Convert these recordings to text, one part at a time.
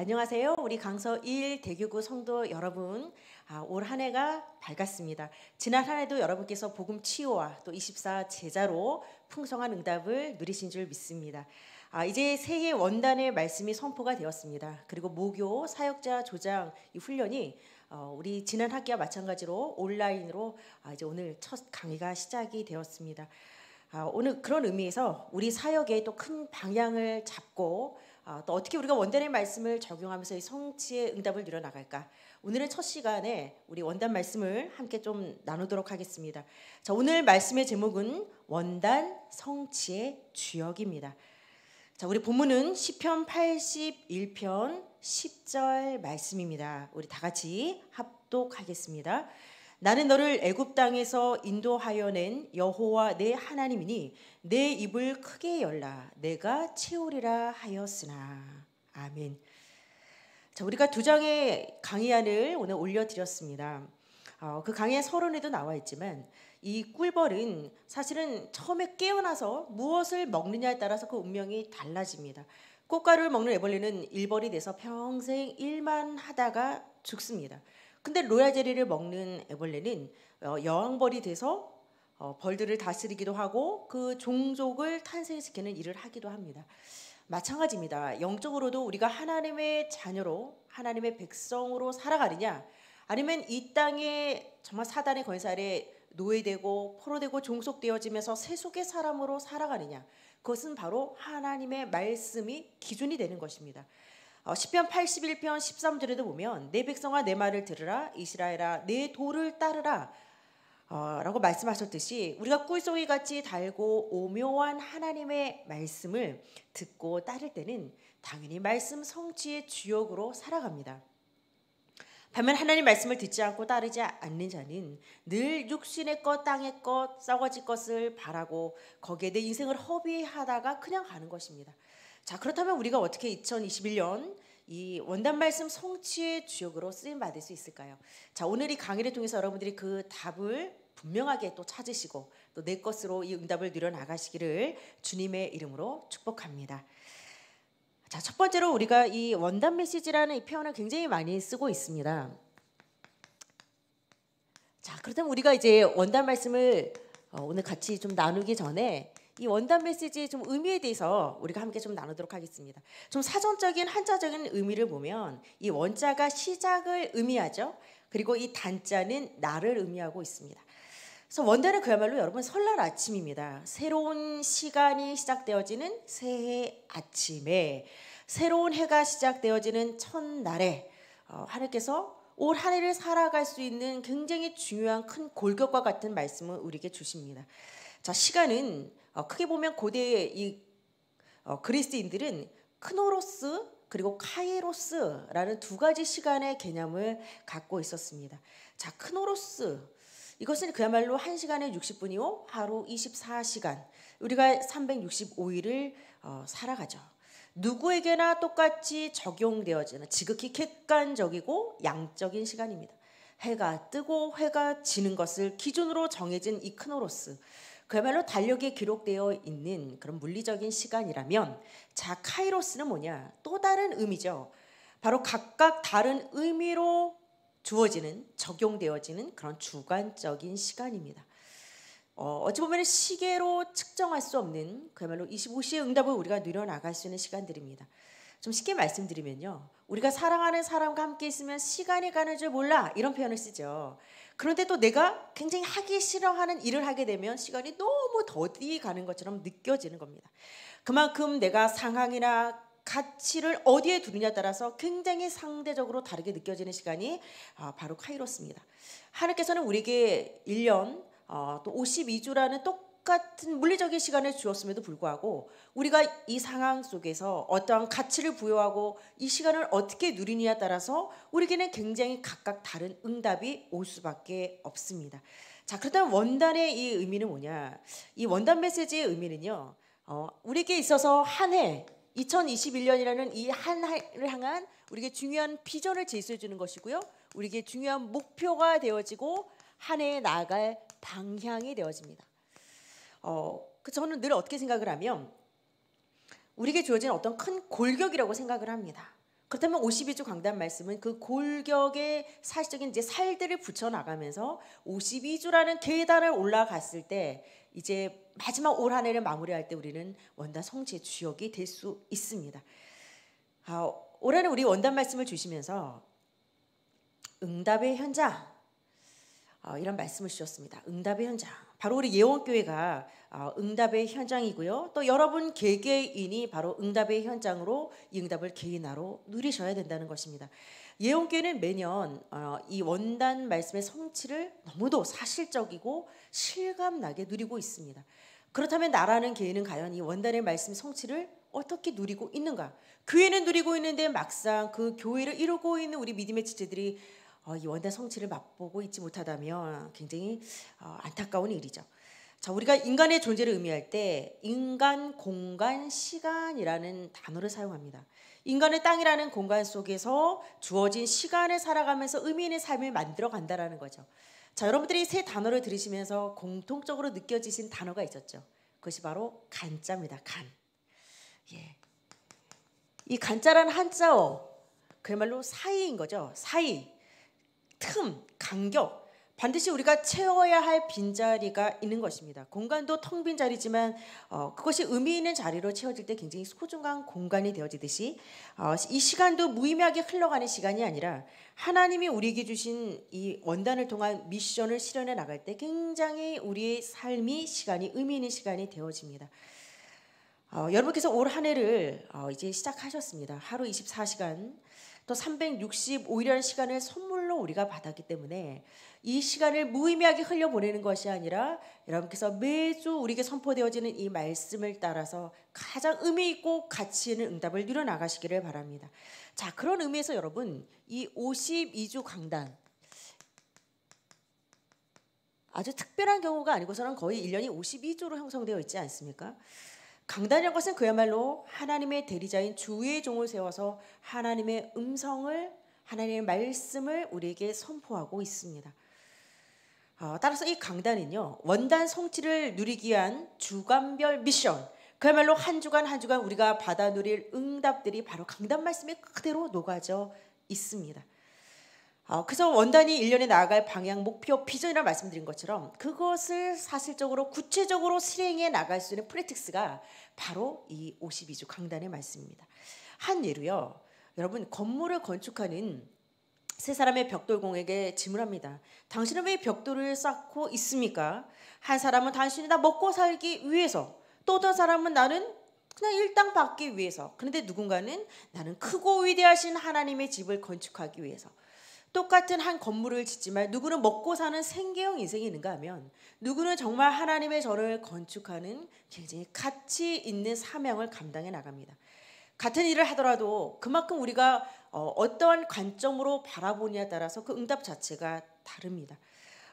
안녕하세요. 우리 강서 1 대교구 성도 여러분. 아, 올 한해가 밝았습니다. 지난 한해도 여러분께서 복음 치유와 또 24 제자로 풍성한 응답을 누리신 줄 믿습니다. 아, 이제 새해 원단의 말씀이 선포가 되었습니다. 그리고 모교 사역자 조장 이 훈련이 어, 우리 지난 학기와 마찬가지로 온라인으로 아, 이제 오늘 첫 강의가 시작이 되었습니다. 아, 오늘 그런 의미에서 우리 사역에 또큰 방향을 잡고 아, 또 어떻게 우리가 원단의 말씀을 적용하면서 이 성취의 응답을 누려나갈까? 오늘의 첫 시간에 우리 원단 말씀을 함께 좀 나누도록 하겠습니다. 자, 오늘 말씀의 제목은 원단 성취의 주역입니다. 자, 우리 본문은 시편 81편 10절 말씀입니다. 우리 다 같이 합독하겠습니다. 나는 너를 애굽 땅에서 인도하여 낸 여호와 내 하나님이니 내 입을 크게 열라 내가 채우리라 하였으나 아멘. 자 우리가 두 장의 강의안을 오늘 올려드렸습니다. 어, 그 강의 서론에도 나와 있지만 이 꿀벌은 사실은 처음에 깨어나서 무엇을 먹느냐에 따라서 그 운명이 달라집니다. 꽃가루를 먹는 애벌레는 일벌이 돼서 평생 일만 하다가 죽습니다. 근데 로야제리를 먹는 애벌레는 어, 여왕벌이 돼서 어, 벌들을 다스리기도 하고 그 종족을 탄생시키는 일을 하기도 합니다. 마찬가지입니다. 영적으로도 우리가 하나님의 자녀로 하나님의 백성으로 살아가느냐 아니면 이 땅에 정말 사단의 권살에 노예되고 포로되고 종속되어지면서 세속의 사람으로 살아가느냐 그것은 바로 하나님의 말씀이 기준이 되는 것입니다. 어, 10편 81편 13절에도 보면 내 백성아 내 말을 들으라 이스라엘아 내 도를 따르라 어, 라고 말씀하셨듯이 우리가 꿀송이 같이 달고 오묘한 하나님의 말씀을 듣고 따를 때는 당연히 말씀 성취의 주역으로 살아갑니다. 반면 하나님 말씀을 듣지 않고 따르지 않는 자는 늘 육신의 것, 땅의 것, 썩어질 것을 바라고 거기에 내 인생을 허비하다가 그냥 가는 것입니다. 자, 그렇다면 우리가 어떻게 2021년 이 원단 말씀 성취의 주역으로 쓰임 받을 수 있을까요? 자, 오늘 이 강의를 통해서 여러분들이 그 답을 분명하게 또 찾으시고 또 내 것으로 이 응답을 누려 나가시기를 주님의 이름으로 축복합니다. 자, 첫 번째로 우리가 이 원단 메시지라는 이 표현을 굉장히 많이 쓰고 있습니다. 자, 그렇다면 우리가 이제 원단 말씀을 어, 오늘 같이 좀 나누기 전에 이 원단 메시지의 좀 의미에 대해서 우리가 함께 좀 나누도록 하겠습니다. 좀 사전적인 한자적인 의미를 보면 이 원자가 시작을 의미하죠. 그리고 이 단자는 나를 의미하고 있습니다. 그래서 원단은 그야말로 여러분 설날 아침입니다. 새로운 시간이 시작되어지는 새해 아침에 새로운 해가 시작되어지는 첫날에 어, 하늘께서올한 해를 살아갈 수 있는 굉장히 중요한 큰 골격과 같은 말씀을 우리에게 주십니다. 자, 시간은 어, 크게 보면 고대의 이 어, 그리스인들은 크노로스 그리고 카이로스라는 두 가지 시간의 개념을 갖고 있었습니다. 자, 크노로스 이것은 그야말로 한시간에 60분이요 하루 24시간 우리가 365일을 어, 살아가죠. 누구에게나 똑같이 적용되어지는 지극히 객관적이고 양적인 시간입니다. 해가 뜨고 해가 지는 것을 기준으로 정해진 이 크노로스. 그야말로 달력에 기록되어 있는 그런 물리적인 시간이라면 자 카이로스는 뭐냐 또 다른 의미죠. 바로 각각 다른 의미로 주어지는 적용되어지는 그런 주관적인 시간입니다. 어, 어찌 보면 시계로 측정할 수 없는 그야말로 25시의 응답을 우리가 누려나갈 수 있는 시간들입니다. 좀 쉽게 말씀드리면요. 우리가 사랑하는 사람과 함께 있으면 시간이 가는 줄 몰라 이런 표현을 쓰죠. 그런데 또 내가 굉장히 하기 싫어하는 일을 하게 되면 시간이 너무 더디 가는 것처럼 느껴지는 겁니다. 그만큼 내가 상황이나 가치를 어디에 두느냐에 따라서 굉장히 상대적으로 다르게 느껴지는 시간이 아, 바로 카이로스입니다. 하나님께서는 우리에게 1년 어, 또 52주라는 똑같은 똑같은 물리적인 시간을 주었음에도 불구하고 우리가 이 상황 속에서 어떠한 가치를 부여하고 이 시간을 어떻게 누리느냐에 따라서 우리에게는 굉장히 각각 다른 응답이 올 수밖에 없습니다. 자, 그렇다면 원단의 이 의미는 뭐냐? 이 원단 메시지의 의미는요. 어, 우리에게 있어서 한 해 2021년이라는 이 한 해를 향한 우리에게 중요한 비전을 제시해 주는 것이고요. 우리에게 중요한 목표가 되어지고 한 해에 나아갈 방향이 되어집니다. 어, 그 저는 늘 어떻게 생각을 하면 우리에게 주어진 어떤 큰 골격이라고 생각을 합니다. 그렇다면 52주 강단 말씀은 그 골격에 사실적인 이제 살들을 붙여 나가면서 52주라는 계단을 올라갔을 때 이제 마지막 올 한해를 마무리할 때 우리는 원단 성취의 주역이 될 수 있습니다. 아, 올해는 우리 원단 말씀을 주시면서 응답의 현장 어, 이런 말씀을 주셨습니다. 응답의 현장. 바로 우리 예원교회가 아, 응답의 현장이고요. 또 여러분 개개인이 바로 응답의 현장으로 응답을 개인화로 누리셔야 된다는 것입니다. 예원교회는 매년 어, 이 원단 말씀의 성취를 너무도 사실적이고 실감나게 누리고 있습니다. 그렇다면 나라는 개인은 과연 이 원단의 말씀 성취를 어떻게 누리고 있는가? 교회는 누리고 있는데 막상 그 교회를 이루고 있는 우리 믿음의 지체들이 어, 이 원대 성취를 맛보고 있지 못하다면 굉장히 어, 안타까운 일이죠. 자, 우리가 인간의 존재를 의미할 때 인간, 공간, 시간이라는 단어를 사용합니다. 인간의 땅이라는 공간 속에서 주어진 시간에 살아가면서 의미 있는 삶을 만들어 간다라는 거죠. 자, 여러분들이 세 단어를 들으시면서 공통적으로 느껴지신 단어가 있었죠. 그것이 바로 간자입니다. 간. 예. 이 간자라는 한자어 그야말로 사이인 거죠. 사이. 틈, 간격 반드시 우리가 채워야 할 빈자리가 있는 것입니다. 공간도 텅 빈 자리지만 어, 그것이 의미 있는 자리로 채워질 때 굉장히 소중한 공간이 되어지듯이 어, 이 시간도 무의미하게 흘러가는 시간이 아니라 하나님이 우리에게 주신 이 원단을 통한 미션을 실현해 나갈 때 굉장히 우리의 삶이 시간이 의미 있는 시간이 되어집니다. 어, 여러분께서 올한 해를 어, 이제 시작하셨습니다. 하루 24시간 또 365일이라는 시간을 선물로 우리가 받았기 때문에 이 시간을 무의미하게 흘려보내는 것이 아니라 여러분께서 매주 우리에게 선포되어지는 이 말씀을 따라서 가장 의미 있고 가치 있는 응답을 누려나가시기를 바랍니다. 자, 그런 의미에서 여러분 이 52주 강단 아주 특별한 경우가 아니고서는 거의 1년이 5 2주로 형성되어 있지 않습니까? 강단이라는 것은 그야말로 하나님의 대리자인 주의 종을 세워서 하나님의 음성을 하나님의 말씀을 우리에게 선포하고 있습니다. 어, 따라서 이 강단은요 원단 성취를 누리기 위한 주간별 미션 그야말로 한 주간 한 주간 우리가 받아 누릴 응답들이 바로 강단 말씀에 그대로 녹아져 있습니다. 어, 그래서 원단이 일년에 나아갈 방향, 목표, 비전이라 말씀드린 것처럼 그것을 사실적으로 구체적으로 실행해 나갈 수 있는 프랙틱스가 바로 이 52주 강단의 말씀입니다. 한 예로요. 여러분 건물을 건축하는 세 사람의 벽돌공에게 질문 합니다. 당신은 왜 벽돌을 쌓고 있습니까? 한 사람은 당신이 나 먹고 살기 위해서 또 어떤 사람은 나는 그냥 일당 받기 위해서. 그런데 누군가는 나는 크고 위대하신 하나님의 집을 건축하기 위해서. 똑같은 한 건물을 짓지만 누구는 먹고 사는 생계형 인생이 있는가 하면 누구는 정말 하나님의 저를 건축하는 굉장히 가치 있는 사명을 감당해 나갑니다. 같은 일을 하더라도 그만큼 우리가 어떠한 어 관점으로 바라보냐에 따라서 그 응답 자체가 다릅니다.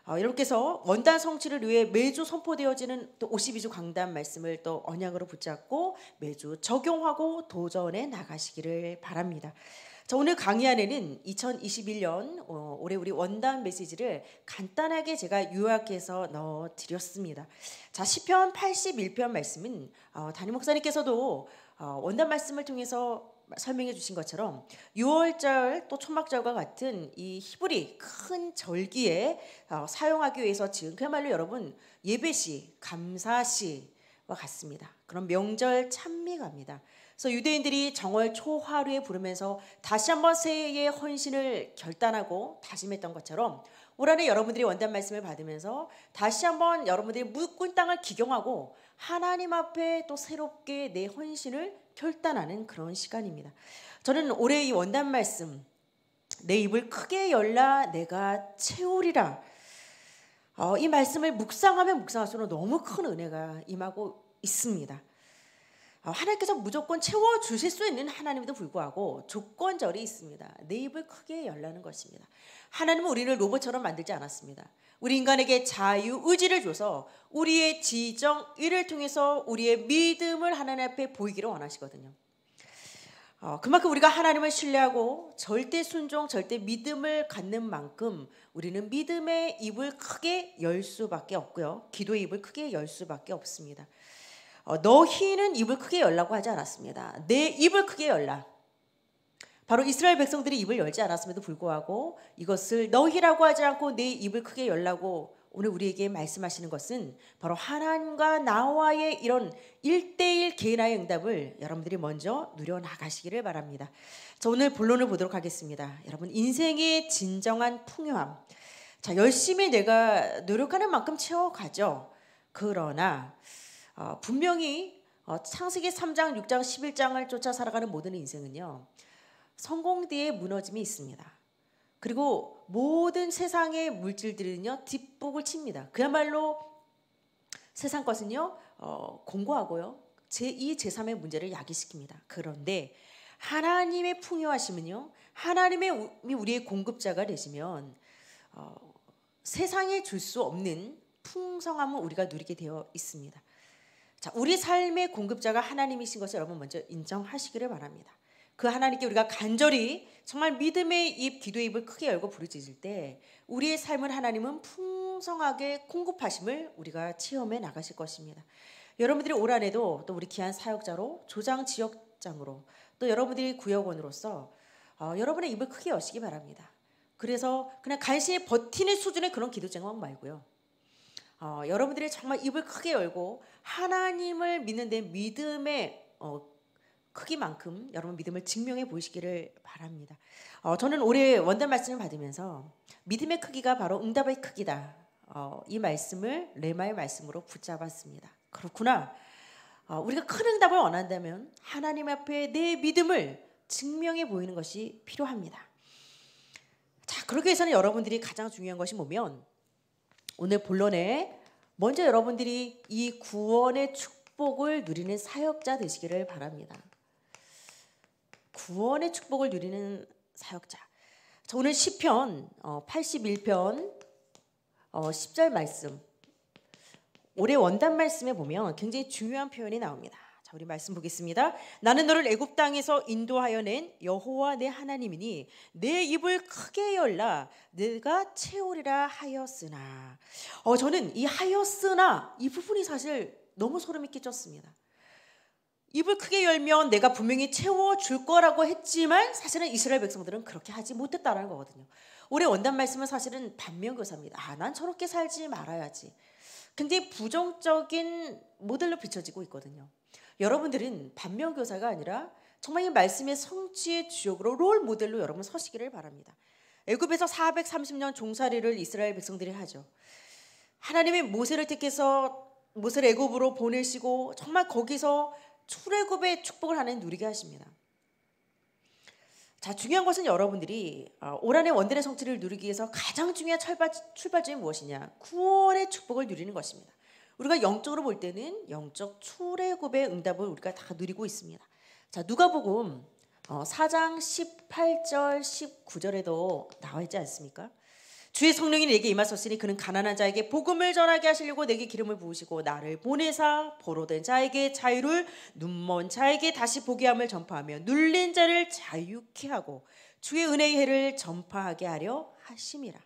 어, 여러분께서 원단 성취를 위해 매주 선포되어지는 또 52주 강단 말씀을 또 언약으로 붙잡고 매주 적용하고 도전해 나가시기를 바랍니다. 자, 오늘 강의 안에는 2021년 어, 올해 우리 원단 메시지를 간단하게 제가 요약해서 넣어 드렸습니다. 자, 시편 81편 말씀은 어, 담임 목사님께서도 어, 원단 말씀을 통해서 설명해 주신 것처럼 6월절 또 초막절과 같은 이 히브리 큰 절기에 어, 사용하기 위해서 지금 그야말로 여러분 예배시, 감사시와 같습니다. 그런 명절 찬미가입니다 그래서 유대인들이 정월 초하루에 부르면서 다시 한번 새해의 헌신을 결단하고 다짐했던 것처럼 올한해 여러분들이 원단 말씀을 받으면서 다시 한번 여러분들이 묵은 땅을 기경하고 하나님 앞에 또 새롭게 내 헌신을 결단하는 그런 시간입니다. 저는 올해 이 원단 말씀 내 입을 크게 열라 내가 채우리라 어, 이 말씀을 묵상하면 묵상할수록 너무 큰 은혜가 임하고 있습니다. 어, 하나님께서 무조건 채워 주실 수 있는 하나님에도 불구하고 조건절이 있습니다. 내 입을 크게 열라는 것입니다. 하나님은 우리를 로봇처럼 만들지 않았습니다. 우리 인간에게 자유 의지를 줘서 우리의 지정 의를 통해서 우리의 믿음을 하나님 앞에 보이기를 원하시거든요. 어, 그만큼 우리가 하나님을 신뢰하고 절대 순종, 절대 믿음을 갖는 만큼 우리는 믿음의 입을 크게 열 수밖에 없고요. 기도의 입을 크게 열 수밖에 없습니다. 어, 너희는 입을 크게 열라고 하지 않았습니다. 내 입을 크게 열라. 바로 이스라엘 백성들이 입을 열지 않았음에도 불구하고 이것을 너희라고 하지 않고 내 입을 크게 열라고 오늘 우리에게 말씀하시는 것은 바로 하나님과 나와의 이런 일대일 개인화의 응답을 여러분들이 먼저 누려나가시기를 바랍니다. 자, 오늘 본론을 보도록 하겠습니다. 여러분, 인생의 진정한 풍요함. 자, 열심히 내가 노력하는 만큼 채워가죠. 그러나 어, 분명히 어, 창세기 3장, 6장, 11장을 쫓아 살아가는 모든 인생은요. 성공 뒤에 무너짐이 있습니다. 그리고 모든 세상의 물질들은요. 뒷북을 칩니다. 그야말로 세상 것은요. 어, 공고하고요. 제2, 제3의 문제를 야기시킵니다. 그런데 하나님의 풍요하심은요. 하나님의 우리의 공급자가 되시면 어, 세상에 줄 수 없는 풍성함을 우리가 누리게 되어 있습니다. 자, 우리 삶의 공급자가 하나님이신 것을 여러분 먼저 인정하시기를 바랍니다. 그 하나님께 우리가 간절히 정말 믿음의 입, 기도의 입을 크게 열고 부르짖을 때 우리의 삶을 하나님은 풍성하게 공급하심을 우리가 체험해 나가실 것입니다. 여러분들이 올 한해도 또 우리 귀한 사역자로 조장 지역장으로 또 여러분들이 구역원으로서 어, 여러분의 입을 크게 여시기 바랍니다. 그래서 그냥 간신히 버티는 수준의 그런 기도 제목 말고요. 어, 여러분들이 정말 입을 크게 열고 하나님을 믿는 데 믿음의 어, 크기만큼 여러분 믿음을 증명해 보시기를 바랍니다. 어, 저는 올해 원단 말씀을 받으면서 믿음의 크기가 바로 응답의 크기다. 어, 이 말씀을 레마의 말씀으로 붙잡았습니다. 그렇구나. 어, 우리가 큰 응답을 원한다면 하나님 앞에 내 믿음을 증명해 보이는 것이 필요합니다. 자, 그러기 위해서는 여러분들이 가장 중요한 것이 뭐면 오늘 본론에 먼저 여러분들이 이 구원의 축복을 누리는 사역자 되시기를 바랍니다. 구원의 축복을 누리는 사역자. 자, 오늘 시편 81편 어, 10절 어, 말씀. 올해 원단 말씀에 보면 굉장히 중요한 표현이 나옵니다. 자, 우리 말씀 보겠습니다. 나는 너를 애굽 땅에서 인도하여 낸 여호와 내 하나님이니 내 입을 크게 열라 내가 채우리라 하였으나. 어 저는 이 하였으나 이 부분이 사실 너무 소름이 끼쳤습니다. 입을 크게 열면 내가 분명히 채워 줄 거라고 했지만 사실은 이스라엘 백성들은 그렇게 하지 못했다라는 거거든요. 올해 원단 말씀은 사실은 반면교사입니다. 아, 난 저렇게 살지 말아야지. 굉장히 부정적인 모델로 비춰지고 있거든요. 여러분들은 반면교사가 아니라 정말 이 말씀의 성취의 주역으로 롤 모델로 여러분 서시기를 바랍니다. 애굽에서 430년 종살이를 이스라엘 백성들이 하죠. 하나님이 모세를 택해서 모세를 애굽으로 보내시고 정말 거기서 출애굽의 축복을 하나님 누리게 하십니다. 자 중요한 것은 여러분들이 어, 올한 해 원대의 성취를 누리기 위해서 가장 중요한 철발, 출발점이 무엇이냐? 구원의 축복을 누리는 것입니다. 우리가 영적으로 볼 때는 영적 출애굽의 응답을 우리가 다 누리고 있습니다. 자, 누가복음 4장 어, 18절 19절에도 나와 있지 않습니까? 주의 성령이 내게 임하셨으니 그는 가난한 자에게 복음을 전하게 하시려고 내게 기름을 부으시고 나를 보내사 보로된 자에게 자유를 눈먼 자에게 다시 보게 함을 전파하며 눌린 자를 자유케 하고 주의 은혜의 해를 전파하게 하려 하심이라.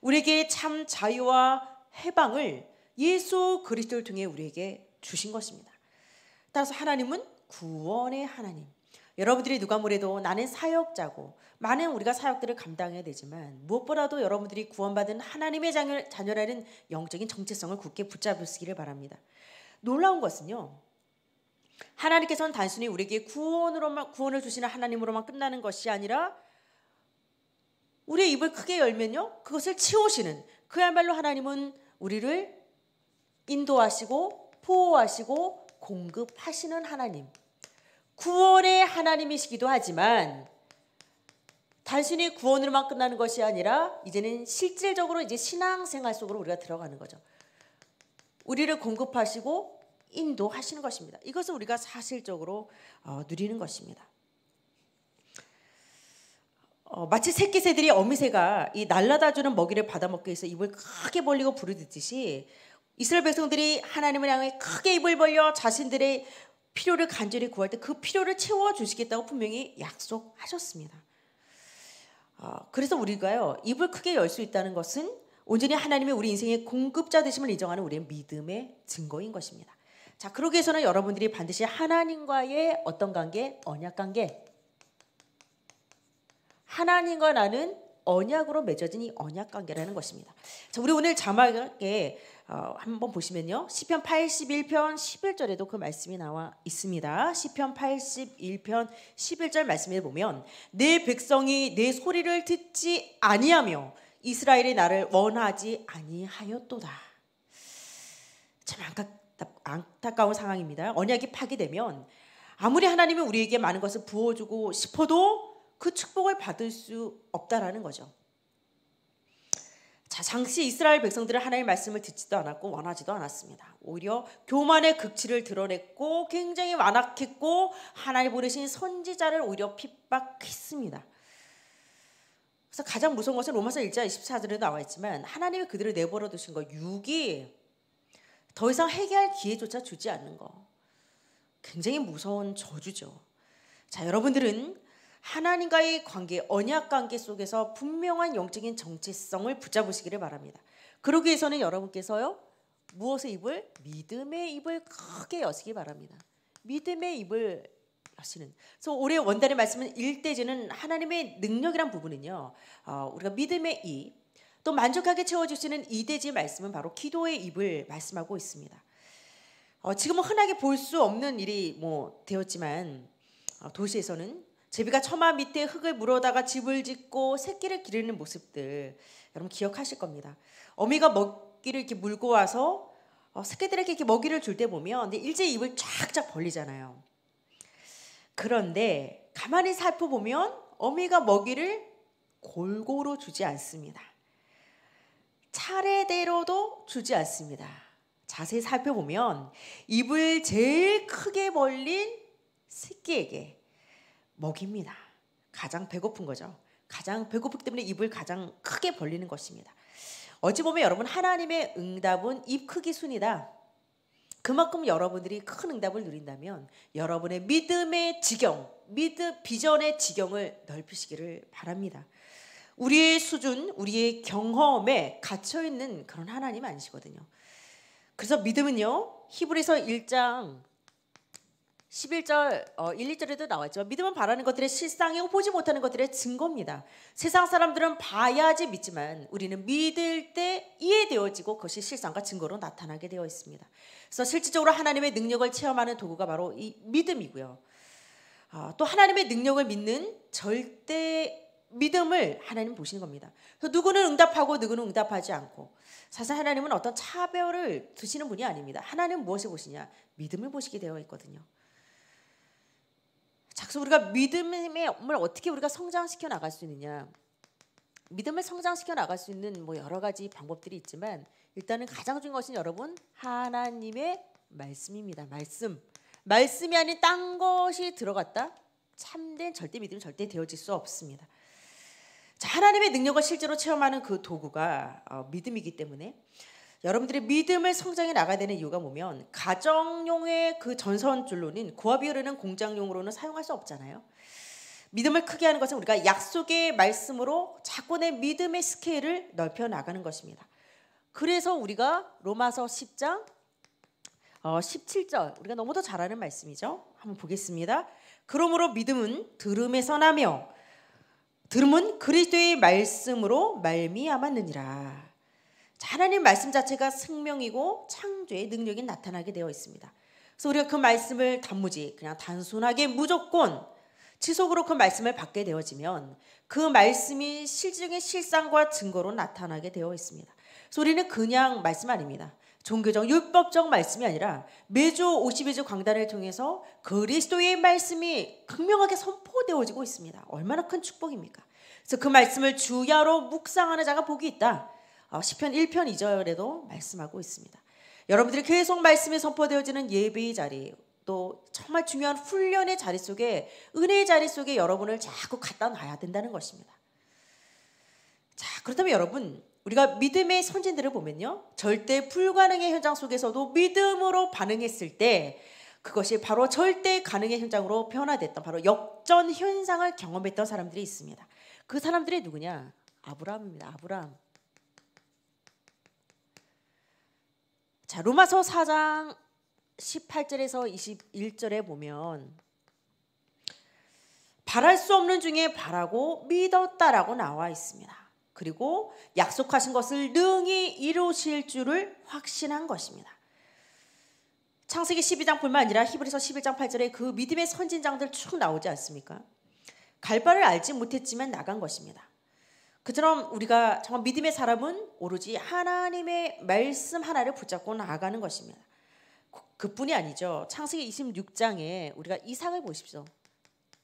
우리에게 참 자유와 해방을 예수 그리스도를 통해 우리에게 주신 것입니다. 따라서 하나님은 구원의 하나님. 여러분들이 누가 뭐래도 나는 사역자고 많은 우리가 사역들을 감당해야 되지만 무엇보다도 여러분들이 구원받은 하나님의 자녀라는 영적인 정체성을 굳게 붙잡으시기를 바랍니다. 놀라운 것은요. 하나님께서는 단순히 우리에게 구원으로만 구원을 주시는 하나님으로만 끝나는 것이 아니라 우리의 입을 크게 열면요. 그것을 채우시는 그야말로 하나님은 우리를 인도하시고 보호하시고 공급하시는 하나님. 구원의 하나님이시기도 하지만 단순히 구원으로만 끝나는 것이 아니라 이제는 실질적으로 이제 신앙생활 속으로 우리가 들어가는 거죠. 우리를 공급하시고 인도하시는 것입니다. 이것을 우리가 사실적으로 어, 누리는 것입니다. 어, 마치 새끼 새들이 어미새가 이 날라다 주는 먹이를 받아먹기 위해서 입을 크게 벌리고 부르듯이 이스라엘 백성들이 하나님을 향해 크게 입을 벌려 자신들의 필요를 간절히 구할 때 그 필요를 채워 주시겠다고 분명히 약속하셨습니다. 어, 그래서 우리가요 입을 크게 열 수 있다는 것은 온전히 하나님의 우리 인생의 공급자 되심을 인정하는 우리의 믿음의 증거인 것입니다. 자, 그러기 위해서는 여러분들이 반드시 하나님과의 어떤 관계, 언약 관계, 하나님과 나는 언약으로 맺어진 이 언약 관계라는 것입니다. 자, 우리 오늘 자막에 어, 한번 보시면요. 시편 81편 11절에도 그 말씀이 나와 있습니다. 시편 81편 11절 말씀에 보면 내 백성이 내 소리를 듣지 아니하며 이스라엘이 나를 원하지 아니하였도다. 참 안타까운 상황입니다. 언약이 파기되면 아무리 하나님이 우리에게 많은 것을 부어주고 싶어도 그 축복을 받을 수 없다라는 거죠. 자, 당시 이스라엘 백성들은 하나님의 말씀을 듣지도 않았고 원하지도 않았습니다. 오히려 교만의 극치를 드러냈고 굉장히 완악했고 하나님 보내신 선지자를 오히려 핍박했습니다. 그래서 가장 무서운 것은 로마서 1장 24절에 나와 있지만 하나님이 그들을 내버려 두신 거 육이 더 이상 해결할 기회조차 주지 않는 거 굉장히 무서운 저주죠. 자 여러분들은 하나님과의 관계, 언약 관계 속에서 분명한 영적인 정체성을 붙잡으시기를 바랍니다. 그러기 위해서는 여러분께서요 무엇의 입을 믿음의 입을 크게 여시기 바랍니다. 믿음의 입을 여시는. 그래서 올해 원단의 말씀은 일대지는 하나님의 능력이란 부분은요. 어, 우리가 믿음의 입, 또 만족하게 채워주시는 이대지 말씀은 바로 기도의 입을 말씀하고 있습니다. 어, 지금은 흔하게 볼 수 없는 일이 뭐 되었지만 어, 도시에서는 제비가 처마 밑에 흙을 물어다가 집을 짓고 새끼를 기르는 모습들 여러분 기억하실 겁니다. 어미가 먹기를 이렇게 물고 와서 어, 새끼들에게 이렇게 먹이를 줄 때 보면 일제 입을 쫙쫙 벌리잖아요. 그런데 가만히 살펴보면 어미가 먹이를 골고루 주지 않습니다. 차례대로도 주지 않습니다. 자세히 살펴보면 입을 제일 크게 벌린 새끼에게 먹입니다. 가장 배고픈 거죠. 가장 배고프기 때문에 입을 가장 크게 벌리는 것입니다. 어찌 보면 여러분 하나님의 응답은 입 크기 순이다. 그만큼 여러분들이 큰 응답을 누린다면 여러분의 믿음의 지경, 믿음 비전의 지경을 넓히시기를 바랍니다. 우리의 수준, 우리의 경험에 갇혀 있는 그런 하나님 아니시거든요. 그래서 믿음은요. 히브리서 1장 11절 어, 1, 2절에도 나왔만 믿음은 바라는 것들의 실상이고 보지 못하는 것들의 증거입니다. 세상 사람들은 봐야지 믿지만 우리는 믿을 때 이해되어지고 그것이 실상과 증거로 나타나게 되어 있습니다. 그래서 실질적으로 하나님의 능력을 체험하는 도구가 바로 이 믿음이고요. 어, 또 하나님의 능력을 믿는 절대 믿음을 하나님 보시는 겁니다. 그래서 누구는 응답하고 누구는 응답하지 않고 사실 하나님은 어떤 차별을 두시는 분이 아닙니다. 하나님 은 무엇을 보시냐? 믿음을 보시게 되어 있거든요. 그래서 우리가 믿음의 엄을 어떻게 우리가 성장시켜 나갈 수 있느냐? 믿음을 성장시켜 나갈 수 있는 뭐 여러 가지 방법들이 있지만 일단은 가장 중요한 것은 여러분 하나님의 말씀입니다. 말씀. 말씀이 아닌 딴 것이 들어갔다. 참된 절대 믿음은 절대 되어질 수 없습니다. 자, 하나님의 능력을 실제로 체험하는 그 도구가 어, 믿음이기 때문에 여러분들이 믿음의 성장이 나가야 되는 이유가 뭐면 가정용의 그 전선줄로는 고압이 흐르는 공장용으로는 사용할 수 없잖아요. 믿음을 크게 하는 것은 우리가 약속의 말씀으로 자꾸 내 믿음의 스케일을 넓혀 나가는 것입니다. 그래서 우리가 로마서 10장 어, 17절 우리가 너무도 잘 아는 말씀이죠. 한번 보겠습니다. 그러므로 믿음은 들음에서 나며 들음은 그리스도의 말씀으로 말미암았느니라. 하나님 말씀 자체가 생명이고 창조의 능력이 나타나게 되어 있습니다. 그래서 우리가 그 말씀을 단무지 그냥 단순하게 무조건 지속으로 그 말씀을 받게 되어지면 그 말씀이 실증의 실상과 증거로 나타나게 되어 있습니다. 그래서 우리는 그냥 말씀 아닙니다. 종교적 율법적 말씀이 아니라 매주 52주 강단을 통해서 그리스도의 말씀이 극명하게 선포되어지고 있습니다. 얼마나 큰 축복입니까? 그래서 그 말씀을 주야로 묵상하는 자가 복이 있다. 어, 시편 1편 2절에도 말씀하고 있습니다. 여러분들이 계속 말씀이 선포되어지는 예배의 자리 또 정말 중요한 훈련의 자리 속에 은혜의 자리 속에 여러분을 자꾸 갖다 놔야 된다는 것입니다. 자 그렇다면 여러분 우리가 믿음의 선진들을 보면요 절대 불가능의 현장 속에서도 믿음으로 반응했을 때 그것이 바로 절대 가능의 현장으로 변화됐던 바로 역전 현상을 경험했던 사람들이 있습니다. 그 사람들이 누구냐? 아브라함입니다. 아브라함. 자, 로마서 4장 18절에서 21절에 보면 바랄 수 없는 중에 바라고 믿었다라고 나와 있습니다. 그리고 약속하신 것을 능히 이루실 줄을 확신한 것입니다. 창세기 12장뿐만 아니라 히브리서 11장 8절에 그 믿음의 선진장들 쭉 나오지 않습니까? 갈 바를 알지 못했지만 나간 것입니다. 그처럼 우리가 정말 믿음의 사람은 오로지 하나님의 말씀 하나를 붙잡고 나아가는 것입니다. 그, 그뿐이 아니죠. 창세기 26장에 우리가 이상을 보십시오.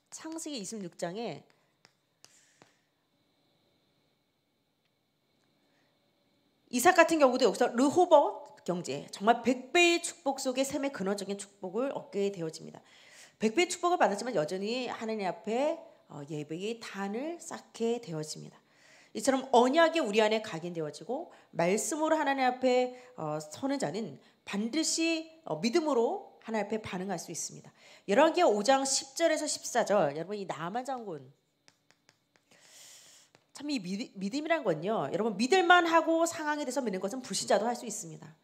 창세기 26장에 이삭 같은 경우도 여기서 르호봇 경제 정말 백배의 축복 속에 샘의 근원적인 축복을 얻게 되어집니다. 백배의 축복을 받았지만 여전히 하나님 앞에 어, 예배의 단을 쌓게 되어집니다. 이처럼 언약이 우리 안에 각인되어지고 말씀으로 하나님 앞에 어, 서는 자는 반드시 어, 믿음으로 하나님 앞에 반응할 수 있습니다. 열왕기 5장 10절에서 14절 여러분 이 나만 장군 참 이 믿음이란 건요 여러분 믿을만 하고 상황에 대해서 믿는 것은 불신자도 할 수 있습니다.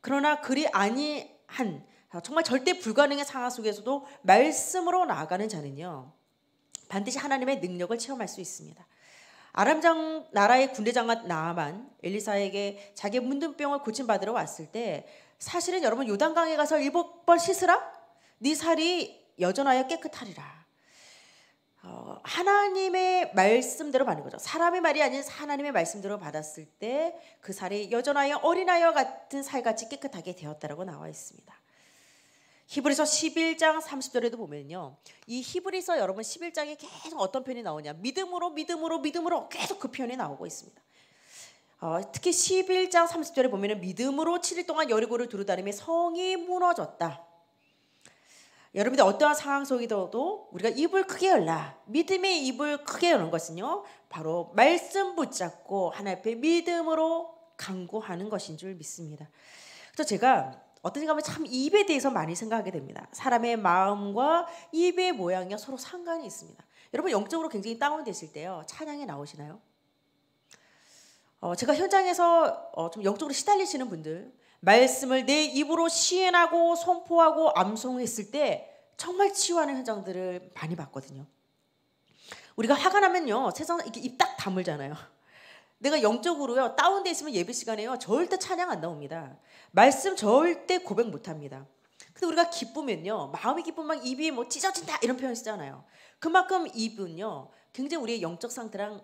그러나 그리 아니한 어, 정말 절대 불가능의 상황 속에서도 말씀으로 나아가는 자는요 반드시 하나님의 능력을 체험할 수 있습니다. 아람장 나라의 군대 장관 나아만 엘리사에게 자기 문둥병을 고침받으러 왔을 때 사실은 여러분 요단강에 가서 일곱 번 씻으라 네 살이 여전하여 깨끗하리라. 어, 하나님의 말씀대로 받는 거죠. 사람의 말이 아닌 하나님의 말씀대로 받았을 때 그 살이 여전하여 어린아이와 같은 살같이 깨끗하게 되었다고 나와 있습니다. 히브리서 11장 30절에도 보면요. 이 히브리서 여러분 11장에 계속 어떤 편이 나오냐? 믿음으로 믿음으로 믿음으로 계속 그 편이 나오고 있습니다. 어, 특히 11장 30절에 보면 믿음으로 7일 동안 여리고를 두루다니며 성이 무너졌다. 여러분들 어떠한 상황 속에서도 우리가 입을 크게 열라. 믿음의 입을 크게 여는 것은요. 바로 말씀 붙잡고 하나님 앞에 믿음으로 강구하는 것인 줄 믿습니다. 그래서 제가 어떻게각하면참 입에 대해서 많이 생각하게 됩니다. 사람의 마음과 입의 모양이 서로 상관이 있습니다. 여러분 영적으로 굉장히 다운됐을 때요 찬양에 나오시나요? 어, 제가 현장에서 어, 좀 영적으로 시달리시는 분들 말씀을 내 입으로 시인하고 선포하고 암송했을 때 정말 치유하는 현장들을 많이 봤거든요. 우리가 화가 나면요 세상 이렇게 입딱 다물잖아요. 내가 영적으로요 다운돼 있으면 예배 시간에요 절대 찬양 안 나옵니다. 말씀 절대 고백 못 합니다. 근데 우리가 기쁘면요 마음이 기쁘면 입이 뭐 찢어진다 이런 표현 쓰잖아요. 그만큼 입은요 굉장히 우리의 영적 상태랑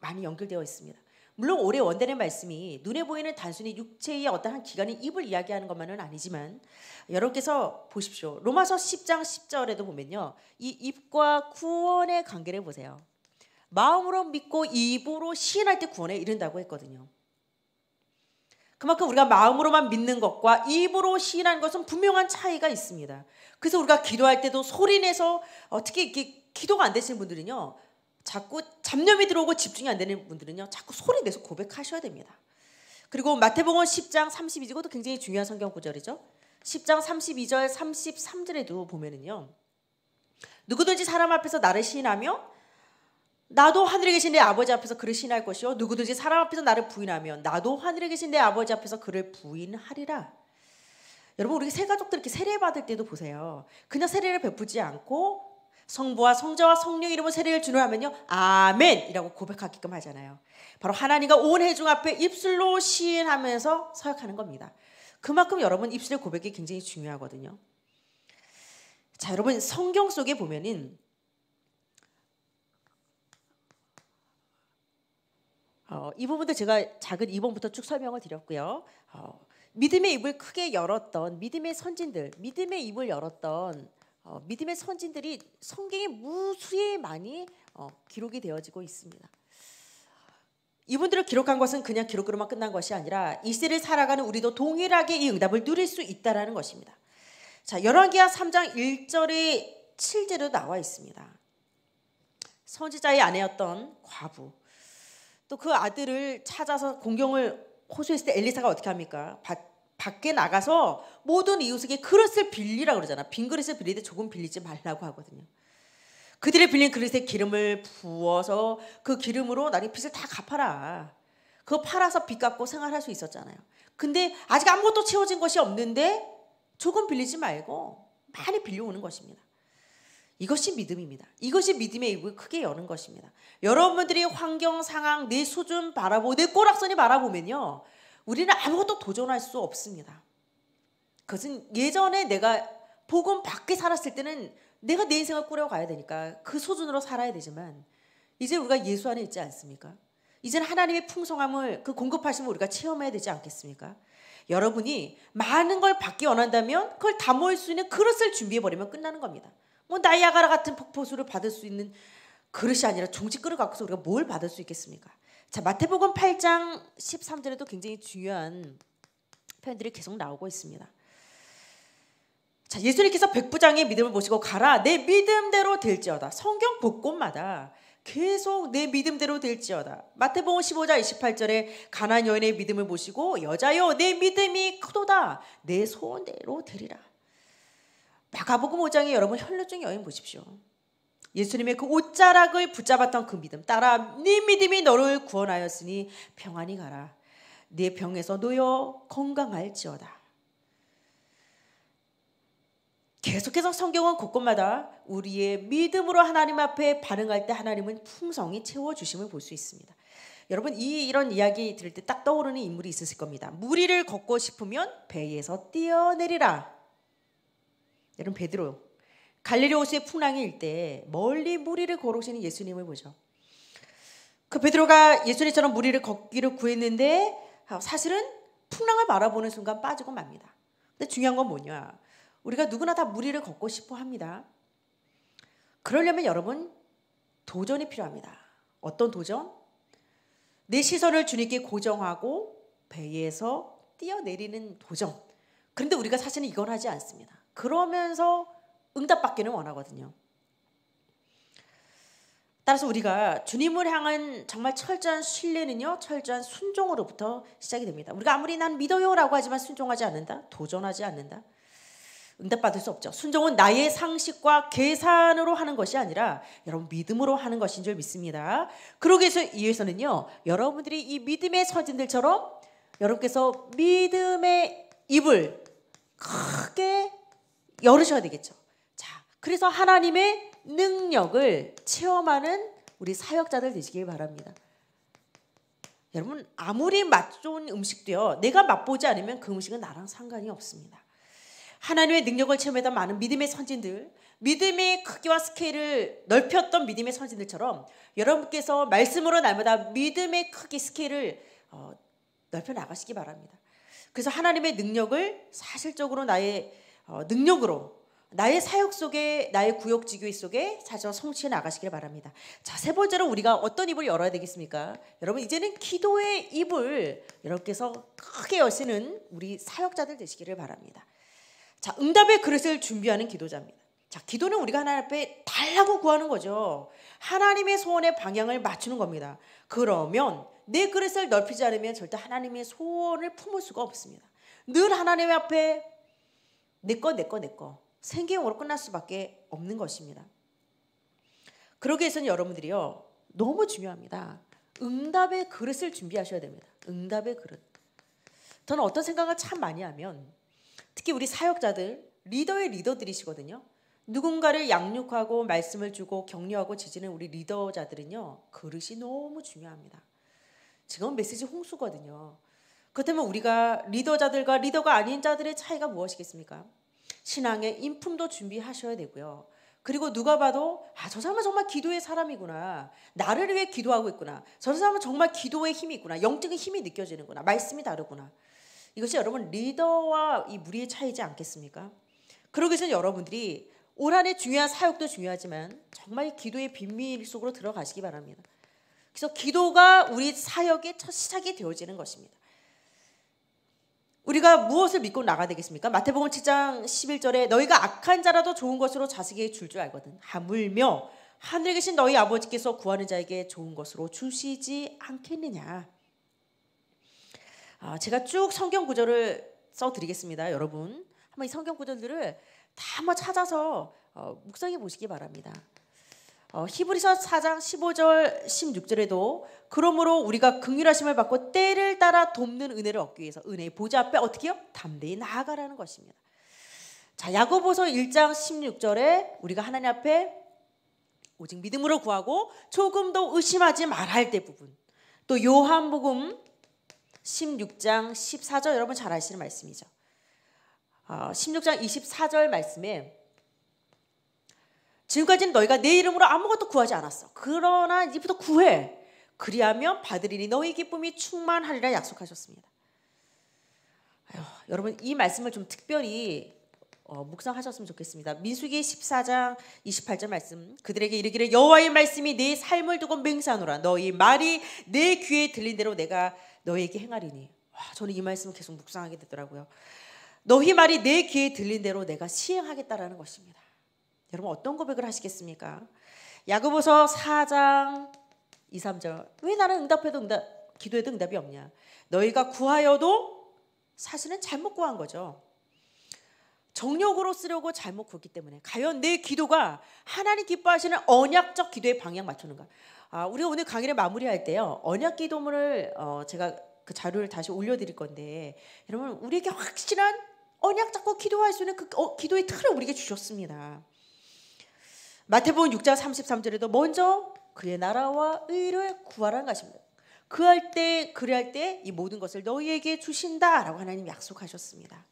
많이 연결되어 있습니다. 물론 올해 원대는 말씀이 눈에 보이는 단순히 육체의 어떠한 기관인 입을 이야기하는 것만은 아니지만 여러분께서 보십시오. 로마서 10장 10절에도 보면요. 이 입과 구원의 관계를 보세요. 마음으로 믿고 입으로 시인할 때 구원에 이른다고 했거든요. 그만큼 우리가 마음으로만 믿는 것과 입으로 시인하는 것은 분명한 차이가 있습니다. 그래서 우리가 기도할 때도 소리내서 어, 특히 이렇게 기도가 안 되시는 분들은요. 자꾸 잡념이 들어오고 집중이 안 되는 분들은요. 자꾸 소리 내서 고백하셔야 됩니다. 그리고 마태복음 10장 32절 도 굉장히 중요한 성경 구절이죠. 10장 32절 33절에도 보면은요. 누구든지 사람 앞에서 나를 시인하며 나도 하늘에 계신 내 아버지 앞에서 그를 신할 것이요 누구든지 사람 앞에서 나를 부인하면 나도 하늘에 계신 내 아버지 앞에서 그를 부인하리라. 여러분 우리 새 가족들 이렇게 세례 받을 때도 보세요. 그냥 세례를 베푸지 않고 성부와 성자와 성령 이름으로 세례를 주노 하면요 아멘이라고 고백하게끔 하잖아요. 바로 하나님과 온 회중 앞에 입술로 시인하면서 서약하는 겁니다. 그만큼 여러분 입술의 고백이 굉장히 중요하거든요. 자 여러분 성경 속에 보면은 어, 이 부분도 제가 작은 2번부터 쭉 설명을 드렸고요. 어, 믿음의 입을 크게 열었던 믿음의 선진들, 믿음의 입을 열었던 어, 믿음의 선진들이 성경에 무수히 많이 어, 기록이 되어지고 있습니다. 이분들을 기록한 것은 그냥 기록으로만 끝난 것이 아니라 이 시대를 살아가는 우리도 동일하게 이 응답을 누릴 수 있다라는 것입니다. 자, 열왕기하 3장 1절에 7절로 나와 있습니다. 선지자의 아내였던 과부 또그 아들을 찾아서 공경을 호소했을 때 엘리사가 어떻게 합니까? 밖에 나가서 모든 이웃에게 그릇을 빌리라 고 그러잖아. 빈 그릇을 빌리되 조금 빌리지 말라고 하거든요. 그들의 빌린 그릇에 기름을 부어서 그 기름으로 나의 빚을 다 갚아라. 그거 팔아서 빚 갚고 생활할 수 있었잖아요. 근데 아직 아무것도 채워진 것이 없는데 조금 빌리지 말고 많이 빌려오는 것입니다. 이것이 믿음입니다. 이것이 믿음의 입을 크게 여는 것입니다. 여러분들이 환경, 상황, 내 수준 바라보고 내 꼬락선이 바라보면요. 우리는 아무것도 도전할 수 없습니다. 그것은 예전에 내가 복음 밖에 살았을 때는 내가 내 인생을 꾸려가야 되니까 그 수준으로 살아야 되지만 이제 우리가 예수 안에 있지 않습니까? 이제는 하나님의 풍성함을 그 공급하심을 우리가 체험해야 되지 않겠습니까? 여러분이 많은 걸 받기 원한다면 그걸 다을수 있는 그릇을 준비해 버리면 끝나는 겁니다. 뭐 나이아가라 같은 폭포수를 받을 수 있는 그릇이 아니라 종지그릇 갖고서 우리가 뭘 받을 수 있겠습니까? 자 마태복음 8장 13절에도 굉장히 중요한 표현들이 계속 나오고 있습니다. 자 예수님께서 백부장의 믿음을 보시고 가라 내 믿음대로 될지어다 성경 복권마다 계속 내 믿음대로 될지어다. 마태복음 15장 28절에 가난 여인의 믿음을 보시고 여자여 내 믿음이 크도다 내 소원대로 되리라. 마가복음 5장에 여러분 혈류증 여인 보십시오. 예수님의 그 옷자락을 붙잡았던 그 믿음 따라 네 믿음이 너를 구원하였으니 평안히 가라. 네 병에서 놓여 건강할지어다. 계속해서 성경은 곳곳마다 우리의 믿음으로 하나님 앞에 반응할 때 하나님은 풍성히 채워주심을 볼 수 있습니다. 여러분 이 이런 이야기 들을 때 딱 떠오르는 인물이 있으실 겁니다. 무리를 걷고 싶으면 배에서 뛰어내리라. 여러분 베드로 갈릴리 호수의 풍랑일때 멀리 무리를 걸어오시는 예수님을 보죠. 그 베드로가 예수님처럼 무리를 걷기를 구했는데 사실은 풍랑을 바라보는 순간 빠지고 맙니다. 근데 중요한 건 뭐냐? 우리가 누구나 다 무리를 걷고 싶어 합니다. 그러려면 여러분 도전이 필요합니다. 어떤 도전? 내 시선을 주님께 고정하고 배에서 뛰어내리는 도전. 그런데 우리가 사실은 이걸 하지 않습니다. 그러면서 응답받기를 원하거든요. 따라서 우리가 주님을 향한 정말 철저한 신뢰는요, 철저한 순종으로부터 시작이 됩니다. 우리가 아무리 난 믿어요라고 하지만 순종하지 않는다, 도전하지 않는다, 응답받을 수 없죠. 순종은 나의 상식과 계산으로 하는 것이 아니라 여러분 믿음으로 하는 것인 줄 믿습니다. 그러기 위해서는요, 여러분들이 이 믿음의 서진들처럼 여러분께서 믿음의 입을 크게 열으셔야 되겠죠. 자, 그래서 하나님의 능력을 체험하는 우리 사역자들 되시길 바랍니다. 여러분 아무리 맛 좋은 음식도요. 내가 맛보지 않으면 그 음식은 나랑 상관이 없습니다. 하나님의 능력을 체험했던 많은 믿음의 선진들, 믿음의 크기와 스케일을 넓혔던 믿음의 선진들처럼 여러분께서 말씀으로 날마다 믿음의 크기 스케일을 어, 넓혀 나가시기 바랍니다. 그래서 하나님의 능력을 사실적으로 나의 어, 능력으로 나의 사역 속에 나의 구역 지교 속에 자주 성취해 나가시길 바랍니다. 자, 세 번째로 우리가 어떤 입을 열어야 되겠습니까? 여러분 이제는 기도의 입을 여러분께서 크게 여시는 우리 사역자들 되시기를 바랍니다. 자, 응답의 그릇을 준비하는 기도자입니다. 자, 기도는 우리가 하나님 앞에 달라고 구하는 거죠. 하나님의 소원의 방향을 맞추는 겁니다. 그러면 내 그릇을 넓히지 않으면 절대 하나님의 소원을 품을 수가 없습니다. 늘 하나님 앞에 내꺼내꺼내꺼 생계형으로 끝날 수밖에 없는 것입니다. 그러기 위해서는 여러분들이요. 너무 중요합니다. 응답의 그릇을 준비하셔야 됩니다. 응답의 그릇. 저는 어떤 생각을 참 많이 하면 특히 우리 사역자들, 리더의 리더들이시거든요. 누군가를 양육하고 말씀을 주고 격려하고 지지는 우리 리더자들은요. 그릇이 너무 중요합니다. 지금 메시지 홍수거든요. 그렇다면 우리가 리더자들과 리더가 아닌 자들의 차이가 무엇이겠습니까? 신앙의 인품도 준비하셔야 되고요. 그리고 누가 봐도 아, 저 사람은 정말 기도의 사람이구나. 나를 위해 기도하고 있구나. 저 사람은 정말 기도의 힘이 있구나. 영적인 힘이 느껴지는구나. 말씀이 다르구나. 이것이 여러분 리더와 이 무리의 차이지 않겠습니까? 그러기 전 여러분들이 올 한해 중요한 사역도 중요하지만 정말 기도의 빈밀 속으로 들어가시기 바랍니다. 그래서 기도가 우리 사역의 첫 시작이 되어지는 것입니다. 우리가 무엇을 믿고 나가야 되겠습니까? 마태복음 7장 11절에 너희가 악한 자라도 좋은 것으로 자식에게 줄 줄 알거든. 하물며 하늘에 계신 너희 아버지께서 구하는 자에게 좋은 것으로 주시지 않겠느냐. 아, 제가 쭉 성경 구절을 써드리겠습니다. 여러분 한번 이 성경 구절들을 다 한번 찾아서 어, 묵상해 보시기 바랍니다. 어, 히브리서 4장 15절 16절에도 그러므로 우리가 긍휼하심을 받고 때를 따라 돕는 은혜를 얻기 위해서 은혜의 보좌 앞에 어떻게요? 담대히 나아가라는 것입니다. 자, 야고보서 1장 16절에 우리가 하나님 앞에 오직 믿음으로 구하고 조금도 의심하지 말할 때 부분. 또 요한복음 16장 14절 여러분 잘 아시는 말씀이죠. 어, 16장 24절 말씀에 지금까지는 너희가 내 이름으로 아무것도 구하지 않았어. 그러나 이부터 구해. 그리하면 받으리니 너희 기쁨이 충만하리라 약속하셨습니다. 아유, 여러분 이 말씀을 좀 특별히 어, 묵상하셨으면 좋겠습니다. 민수기 14장 28절 말씀 그들에게 이르기를 여호와의 말씀이 내 삶을 두고 맹세하노라 너희 말이 내 귀에 들린 대로 내가 너에게 행하리니 와, 저는 이 말씀을 계속 묵상하게 되더라고요. 너희 말이 내 귀에 들린 대로 내가 시행하겠다라는 것입니다. 여러분 어떤 고백을 하시겠습니까? 야고보서 4장 2, 3절. 왜 나는 응답해도 응답 기도해도 응답이 없냐? 너희가 구하여도 사실은 잘못 구한 거죠. 정력으로 쓰려고 잘못 구기 때문에 과연 내 기도가 하나님 기뻐하시는 언약적 기도의 방향 맞추는가? 아, 우리 오늘 강의를 마무리할 때요. 언약 기도문을 어, 제가 그 자료를 다시 올려드릴 건데 여러분 우리에게 확실한 언약 잡고 기도할 수 있는 그 어, 기도의 틀을 우리에게 주셨습니다. 마태복음 6장 33절에도 먼저 그의 나라와 의를 구하라는 것입니다. 그 할 때 그리할 때 이 모든 것을 너희에게 주신다라고 하나님 약속하셨습니다.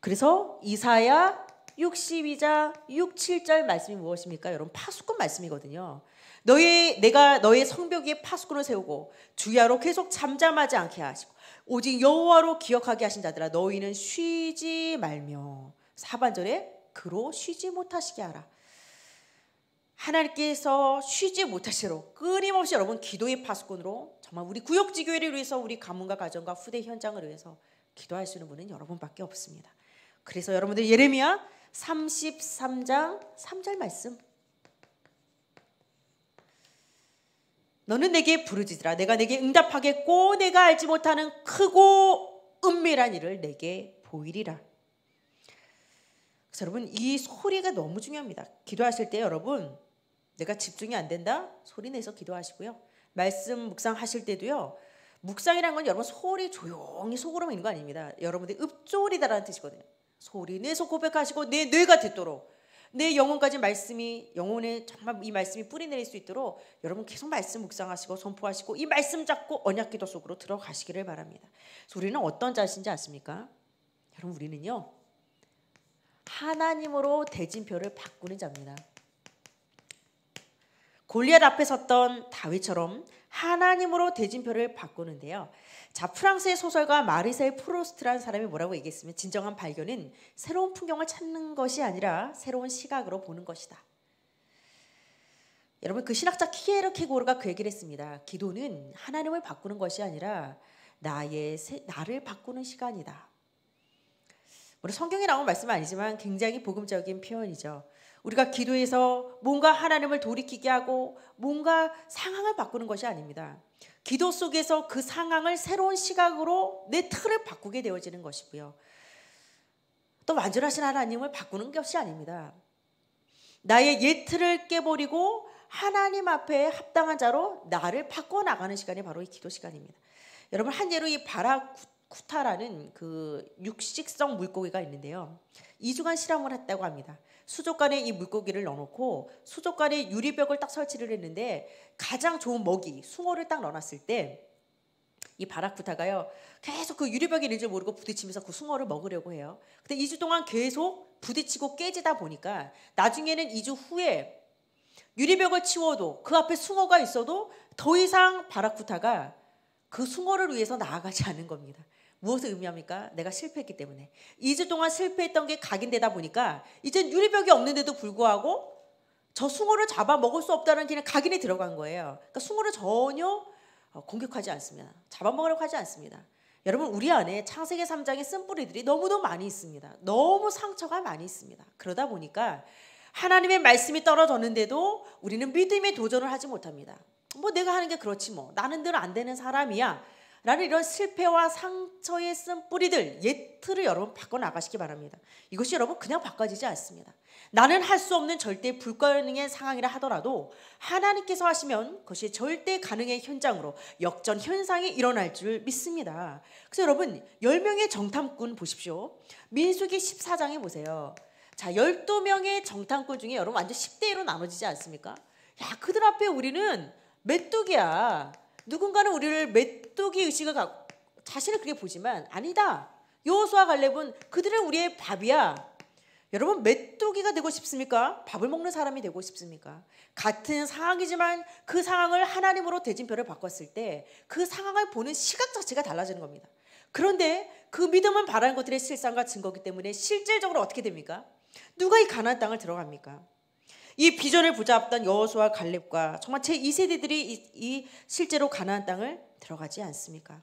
그래서 이사야 62장 6, 7절 말씀이 무엇입니까? 여러분 파수꾼 말씀이거든요. 너희 내가 너의 성벽 위에 파수꾼을 세우고 주야로 계속 잠잠하지 않게 하시고 오직 여호와로 기억하게 하신 자들아 너희는 쉬지 말며 4반절에 그로 쉬지 못하시게 하라. 하나님께서 쉬지 못하시도 끊임없이 여러분 기도의 파수꾼으로 정말 우리 구역지 교회를 위해서 우리 가문과 가정과 후대 현장을 위해서 기도할 수 있는 분은 여러분밖에 없습니다. 그래서 여러분들 예레미야 33장 3절 말씀 너는 내게 부르짖으라 내가 내게 응답하겠고 내가 알지 못하는 크고 은밀한 일을 내게 보이리라 그래서 여러분 이 소리가 너무 중요합니다. 기도하실 때 여러분 내가 집중이 안 된다 소리 내서 기도하시고요. 말씀 묵상하실 때도요. 묵상이란 건 여러분 소리 조용히 속으로만 있는 거 아닙니다. 여러분들 읍조리다라는 뜻이거든요. 소리 내서 고백하시고 내 뇌가 듣도록 내 영혼까지 말씀이 영혼에 정말 이 말씀이 뿌리 내릴 수 있도록 여러분 계속 말씀 묵상하시고 선포하시고 이 말씀 잡고 언약 기도 속으로 들어가시기를 바랍니다. 우리는 어떤 자신지 아십니까? 여러분 우리는요. 하나님으로 대진표를 바꾸는 자입니다. 골리앗 앞에 섰던 다윗처럼 하나님으로 대진표를 바꾸는데요. 자, 프랑스의 소설가 마리셀 프로스트라는 사람이 뭐라고 얘기했으면 진정한 발견은 새로운 풍경을 찾는 것이 아니라 새로운 시각으로 보는 것이다. 여러분 그 신학자 키에르 케고르가 그 얘기를 했습니다. 기도는 하나님을 바꾸는 것이 아니라 나의 세, 나를 바꾸는 시간이다. 물론 성경에 나온 말씀은 아니지만 굉장히 복음적인 표현이죠. 우리가 기도해서 뭔가 하나님을 돌이키게 하고 뭔가 상황을 바꾸는 것이 아닙니다. 기도 속에서 그 상황을 새로운 시각으로 내 틀을 바꾸게 되어지는 것이고요. 또 완전하신 하나님을 바꾸는 것이 아닙니다. 나의 옛 틀을 깨버리고 하나님 앞에 합당한 자로 나를 바꿔 나가는 시간이 바로 이 기도 시간입니다. 여러분 한 예로 이 바락 쿠타라는 그 육식성 물고기가 있는데요. 이주간 실험을 했다고 합니다. 수족관에 이 물고기를 넣어놓고 수족관에 유리벽을 딱 설치를 했는데 가장 좋은 먹이 숭어를 딱 넣어놨을 때 이 바라쿠타가요 계속 그 유리벽이 있는 줄 모르고 부딪히면서 그 숭어를 먹으려고 해요. 근데 2주 동안 계속 부딪히고 깨지다 보니까 나중에는 2주 후에 유리벽을 치워도 그 앞에 숭어가 있어도 더 이상 바라쿠타가 그 숭어를 위해서 나아가지 않은 겁니다. 무엇을 의미합니까? 내가 실패했기 때문에. 2주 동안 실패했던 게 각인되다 보니까 이젠 유리벽이 없는데도 불구하고 저 숭어를 잡아 먹을 수 없다는 그냥 각인이 들어간 거예요. 그러니까 숭어를 전혀 어, 공격하지 않습니다. 잡아먹으려고 하지 않습니다. 여러분 우리 안에 창세기 3장의 쓴뿌리들이 너무도 많이 있습니다. 너무 상처가 많이 있습니다. 그러다 보니까 하나님의 말씀이 떨어졌는데도 우리는 믿음의 도전을 하지 못합니다. 뭐 내가 하는 게 그렇지 뭐 나는 늘 안 되는 사람이야. 라는 이런 실패와 상처에 쓴 뿌리들, 옛 틀을 여러분 바꿔나가시기 바랍니다. 이것이 여러분 그냥 바꿔지지 않습니다. 나는 할 수 없는 절대 불가능의 상황이라 하더라도 하나님께서 하시면 그것이 절대 가능의 현장으로 역전 현상이 일어날 줄 믿습니다. 그래서 여러분, 10명의 정탐꾼 보십시오. 민수기 14장에 보세요. 자, 12명의 정탐꾼 중에 여러분 완전 10대 1로 나눠지지 않습니까? 야, 그들 앞에 우리는 메뚜기야. 누군가는 우리를 메뚜기 의식을 갖고 자신을 그렇게 보지만 아니다. 요호수아 갈렙은 그들은 우리의 밥이야. 여러분 메뚜기가 되고 싶습니까? 밥을 먹는 사람이 되고 싶습니까? 같은 상황이지만 그 상황을 하나님으로 대진표를 바꿨을 때 그 상황을 보는 시각 자체가 달라지는 겁니다. 그런데 그 믿음은 바라는 것들의 실상과 증거기 때문에 실질적으로 어떻게 됩니까? 누가 이 가나안 땅을 들어갑니까? 이 비전을 붙잡던 여호수와 갈렙과 정말 제 2세대들이 이, 이 실제로 가나안 땅을 들어가지 않습니까?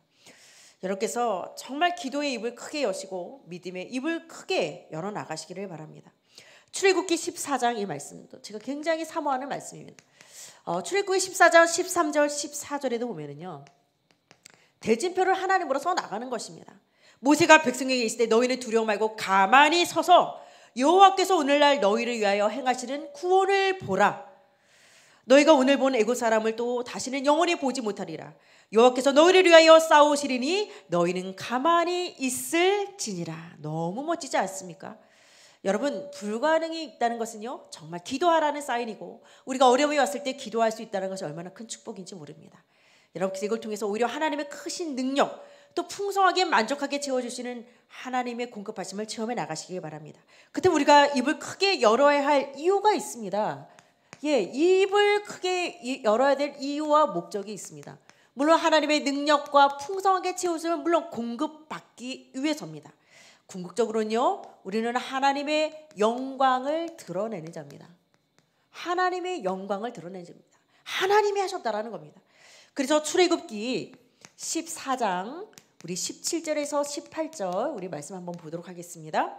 여러분께서 정말 기도의 입을 크게 여시고 믿음의 입을 크게 열어 나가시기를 바랍니다. 출애굽기 14장 이 말씀도 제가 굉장히 사모하는 말씀입니다. 어, 출애굽기 14장 13절 14절에도 보면은요. 대진표를 하나님으로 서 나가는 것입니다. 모세가 백성에게 있을 때 너희는 두려워 말고 가만히 서서 여호와께서 오늘날 너희를 위하여 행하시는 구원을 보라. 너희가 오늘 본 애굽 사람을 또 다시는 영원히 보지 못하리라. 여호와께서 너희를 위하여 싸우시리니 너희는 가만히 있을지니라. 너무 멋지지 않습니까? 여러분 불가능이 있다는 것은요 정말 기도하라는 사인이고 우리가 어려움이 왔을 때 기도할 수 있다는 것이 얼마나 큰 축복인지 모릅니다. 여러분께서 이걸 통해서 오히려 하나님의 크신 능력 또 풍성하게 만족하게 채워주시는 하나님의 공급하심을 체험해 나가시길 바랍니다. 그때 우리가 입을 크게 열어야 할 이유가 있습니다. 예, 입을 크게 열어야 될 이유와 목적이 있습니다. 물론 하나님의 능력과 풍성하게 채우심은 물론 공급받기 위해서입니다. 궁극적으로는요, 우리는 하나님의 영광을 드러내는 자입니다. 하나님의 영광을 드러내는 자입니다. 하나님이 하셨다라는 겁니다. 그래서 출애굽기 14장 우리 17절에서 18절 우리 말씀 한번 보도록 하겠습니다.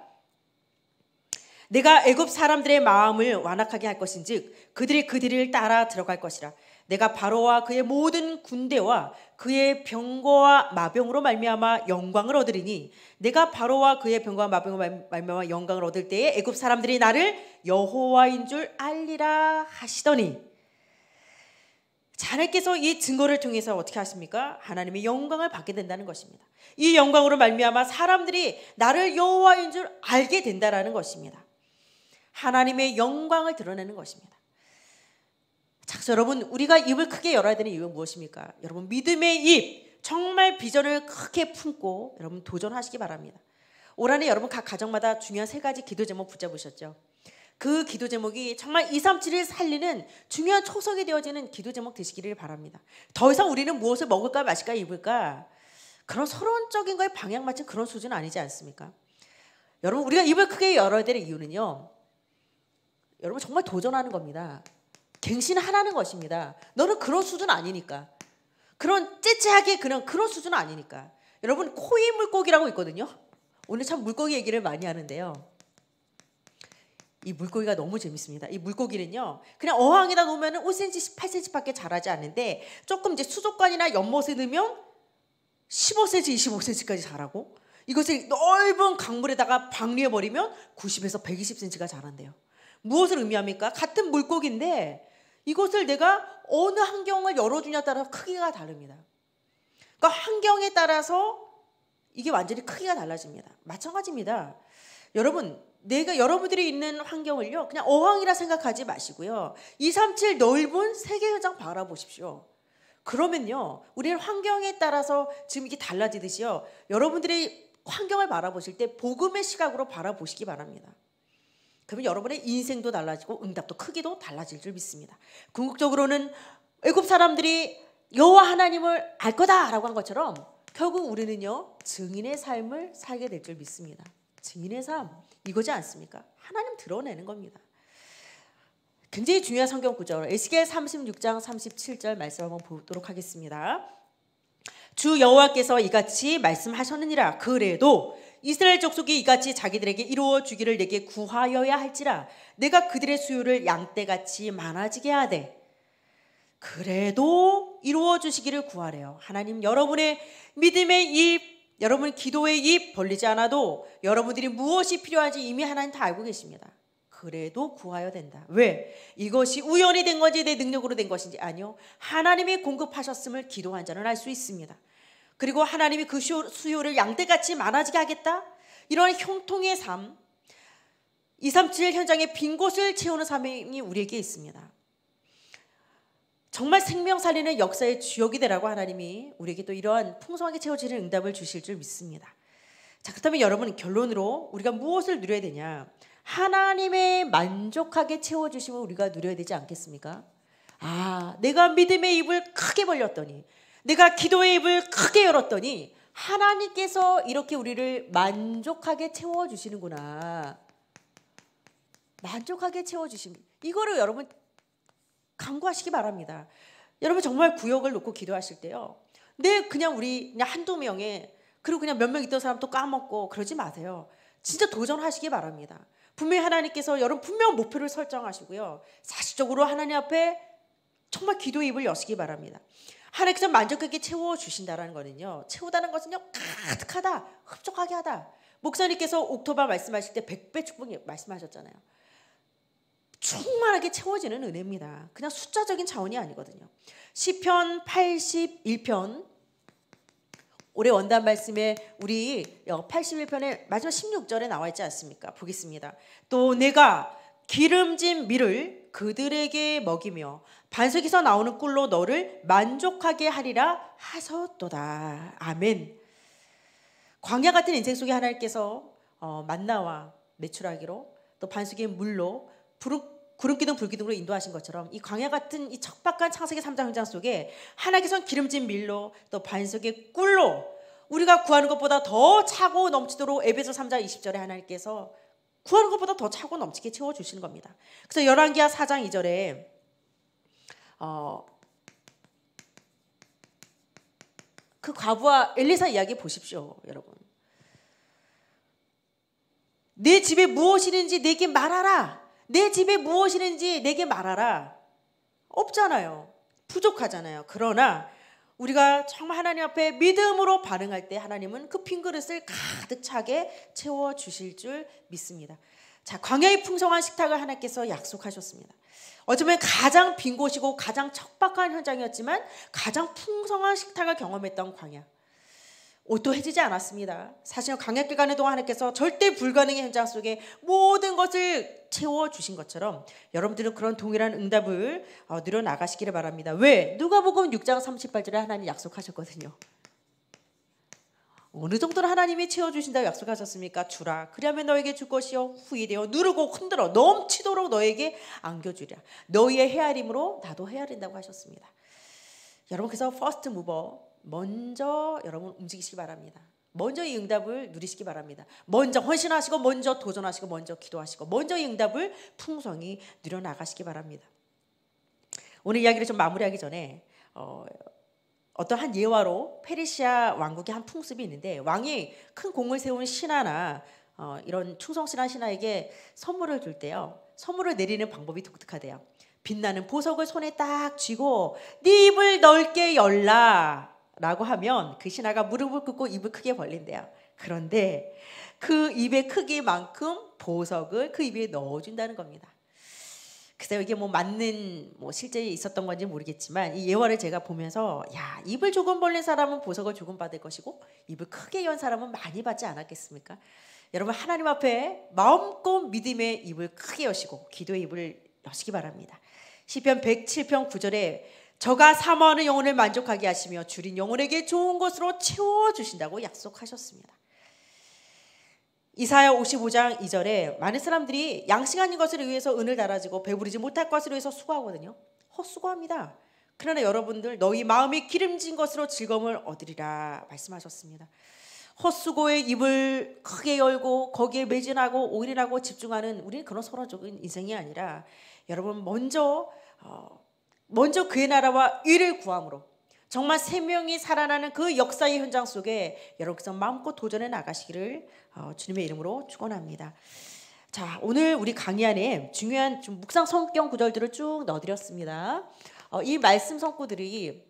내가 애굽 사람들의 마음을 완악하게 할 것인즉 그들이 그들을 따라 들어갈 것이라 내가 바로와 그의 모든 군대와 그의 병거와 마병으로 말미암아 영광을 얻으리니 내가 바로와 그의 병거와 마병으로 말미암아 영광을 얻을 때에 애굽 사람들이 나를 여호와인 줄 알리라 하시더니 자네께서 이 증거를 통해서 어떻게 하십니까? 하나님의 영광을 받게 된다는 것입니다. 이 영광으로 말미암아 사람들이 나를 여호와인 줄 알게 된다라는 것입니다. 하나님의 영광을 드러내는 것입니다. 자, 여러분 우리가 입을 크게 열어야 되는 이유는 무엇입니까? 여러분 믿음의 입 정말 비전을 크게 품고 여러분 도전하시기 바랍니다. 올 한 해 여러분 각 가정마다 중요한 세 가지 기도 제목 붙잡으셨죠. 그 기도 제목이 정말 2, 3, 7을 살리는 중요한 초석이 되어지는 기도 제목 되시기를 바랍니다. 더 이상 우리는 무엇을 먹을까 마실까 입을까 그런 서론적인 거에 방향 맞춘 그런 수준 아니지 않습니까? 여러분 우리가 입을 크게 열어야 될 이유는요. 여러분 정말 도전하는 겁니다. 갱신하라는 것입니다. 너는 그런 수준 아니니까. 그런 째째하게 그냥 그런 수준 아니니까. 여러분 코인 물고기라고 있거든요. 오늘 참 물고기 얘기를 많이 하는데요. 이 물고기가 너무 재밌습니다. 이 물고기는요, 그냥 어항에다 놓으면 5cm, 18cm 밖에 자라지 않는데 조금 이제 수족관이나 연못에 넣으면 15cm, 25cm까지 자라고 이것을 넓은 강물에다가 방류해버리면 90에서 120cm가 자란대요. 무엇을 의미합니까? 같은 물고기인데 이것을 내가 어느 환경을 열어주냐에 따라서 크기가 다릅니다. 그러니까 환경에 따라서 이게 완전히 크기가 달라집니다. 마찬가지입니다. 여러분, 내가 여러분들이 있는 환경을요 그냥 어항이라 생각하지 마시고요 237 넓은 세계 현장 바라보십시오 그러면요 우리는 환경에 따라서 지금 이게 달라지듯이요 여러분들이 환경을 바라보실 때 복음의 시각으로 바라보시기 바랍니다 그러면 여러분의 인생도 달라지고 응답도 크기도 달라질 줄 믿습니다 궁극적으로는 외국 사람들이 여호와 하나님을 알 거다라고 한 것처럼 결국 우리는요 증인의 삶을 살게 될 줄 믿습니다 증인의 삶 이거지 않습니까? 하나님 드러내는 겁니다. 굉장히 중요한 성경 구절 에스겔 36장 37절 말씀 한번 보도록 하겠습니다. 주 여호와께서 이같이 말씀하셨느니라 그래도 이스라엘 족속이 이같이 자기들에게 이루어 주기를 내게 구하여야 할지라 내가 그들의 수요를 양떼같이 많아지게 하되 그래도 이루어 주시기를 구하래요. 하나님 여러분의 믿음의 이 여러분 기도의 입 벌리지 않아도 여러분들이 무엇이 필요한지 이미 하나님 다 알고 계십니다. 그래도 구하여 된다. 왜? 이것이 우연이 된 건지 내 능력으로 된 것인지 아니요. 하나님이 공급하셨음을 기도 한 자는 알 수 있습니다. 그리고 하나님이 그 수요를 양떼같이 많아지게 하겠다. 이런 형통의 삶, 237 현장의 빈 곳을 채우는 사명이 우리에게 있습니다. 정말 생명 살리는 역사의 주역이 되라고 하나님이 우리에게 또 이러한 풍성하게 채워지는 응답을 주실 줄 믿습니다. 자, 그렇다면 여러분 결론으로 우리가 무엇을 누려야 되냐? 하나님의 만족하게 채워주심을 우리가 누려야 되지 않겠습니까? 아, 내가 믿음의 입을 크게 벌렸더니, 내가 기도의 입을 크게 열었더니, 하나님께서 이렇게 우리를 만족하게 채워주시는구나. 만족하게 채워주십니다. 이거를 여러분 강구하시기 바랍니다. 여러분 정말 구역을 놓고 기도하실 때요. 내 네, 그냥 우리 그냥 한두 명에 그리고 그냥 몇 명 있던 사람 도 까먹고 그러지 마세요. 진짜 도전하시기 바랍니다. 분명히 하나님께서 여러분 분명 목표를 설정하시고요. 사실적으로 하나님 앞에 정말 기도 입을 여시기 바랍니다. 하나님께서 만족하게 채워 주신다라는 거는요. 채우다는 것은요. 가득하다. 흡족하게 하다. 목사님께서 옥토바 말씀하실 때 100배 축복 말씀하셨잖아요. 충만하게 채워지는 은혜입니다. 그냥 숫자적인 차원이 아니거든요. 시편 81편 올해 원단 말씀에 우리 81편의 어, 마지막 16절에 나와 있지 않습니까? 보겠습니다. 또 내가 기름진 밀을 그들에게 먹이며 반석에서 나오는 꿀로 너를 만족하게 하리라 하셨도다. 아멘. 광야 같은 인생 속에 하나님께서 어, 만나와 매출하기로 또 반석의 물로 구름기둥 불기둥으로 인도하신 것처럼 이 광야 같은 이 척박한 창세기 3장 현장 속에 하나님께서는 기름진 밀로 또 반석의 꿀로 우리가 구하는 것보다 더 차고 넘치도록 에베소 3장 20절에 하나님께서 구하는 것보다 더 차고 넘치게 채워주시는 겁니다. 그래서 열왕기하 4장 2절에 어, 그 과부와 엘리사 이야기 보십시오, 여러분. 내 집에 무엇이는지 있 내게 말하라. 내 집에 무엇이 든지 내게 말하라. 없잖아요. 부족하잖아요. 그러나 우리가 정말 하나님 앞에 믿음으로 반응할 때 하나님은 그핑 그릇을 가득 차게 채워 주실 줄 믿습니다. 자, 광야의 풍성한 식탁을 하나님께서 약속하셨습니다. 어쩌면 가장 빈 곳이고 가장 척박한 현장이었지만 가장 풍성한 식탁을 경험했던 광야. 오도해지지 않았습니다. 사실 강약 기간의 동안 하나님께서 절대 불가능의 현장 속에 모든 것을 채워 주신 것처럼 여러분들은 그런 동일한 응답을 어, 늘어 나가시기를 바랍니다. 왜? 누가복음 6장 38절에 하나님 약속하셨거든요. 어느 정도는 하나님이 채워 주신다고 약속하셨습니까? 주라. 그리면 너에게 줄 것이요 후이되어 누르고 흔들어 넘치도록 너에게 안겨 주랴. 너희의 헤아림으로 나도 헤아린다고 하셨습니다. 여러분께서 퍼스트 무버 먼저 여러분 움직이시기 바랍니다. 먼저 이 응답을 누리시기 바랍니다. 먼저 헌신하시고 먼저 도전하시고 먼저 기도하시고 먼저 이 응답을 풍성히 누려 나가시기 바랍니다. 오늘 이야기를 좀 마무리하기 전에 어, 어떠한 예화로 페르시아 왕국의 한 풍습이 있는데 왕이 큰 공을 세운 신하나 어, 이런 충성신한 신하에게 선물을 줄 때요 선물을 내리는 방법이 독특하대요. 빛나는 보석을 손에 딱 쥐고 네 입을 넓게 열라 라고 하면 그 신하가 무릎을 꿇고 입을 크게 벌린대요. 그런데 그 입의 크기만큼 보석을 그 입에 넣어준다는 겁니다. 글쎄요 이게 뭐 맞는 뭐 실제 있었던 건지 모르겠지만 이 예화를 제가 보면서 야 입을 조금 벌린 사람은 보석을 조금 받을 것이고 입을 크게 연 사람은 많이 받지 않았겠습니까? 여러분 하나님 앞에 마음껏 믿음의 입을 크게 여시고 기도의 입을 여시기 바랍니다. 시편 107편 9절에 저가 사모하는 영혼을 만족하게 하시며 줄인 영혼에게 좋은 것으로 채워 주신다고 약속하셨습니다. 이사야 55장 2절에 많은 사람들이 양식 아닌 것을 위해서 은을 달아지고 배부르지 못할 것을 위해서 수고하거든요. 헛수고합니다. 그러나 여러분들 너희 마음이 기름진 것으로 즐거움을 얻으리라 말씀하셨습니다. 헛수고의 입을 크게 열고 거기에 매진하고 오일이라고 집중하는 우리는 그런 서로적인 인생이 아니라 여러분 먼저 어, 먼저 그의 나라와 의를 구함으로 정말 세 명이 살아나는 그 역사의 현장 속에 여러분께서 마음껏 도전해 나가시기를 어, 주님의 이름으로 축원합니다. 자, 오늘 우리 강의 안에 중요한 좀 묵상 성경 구절들을 쭉 넣어드렸습니다. 어, 이 말씀 성구들이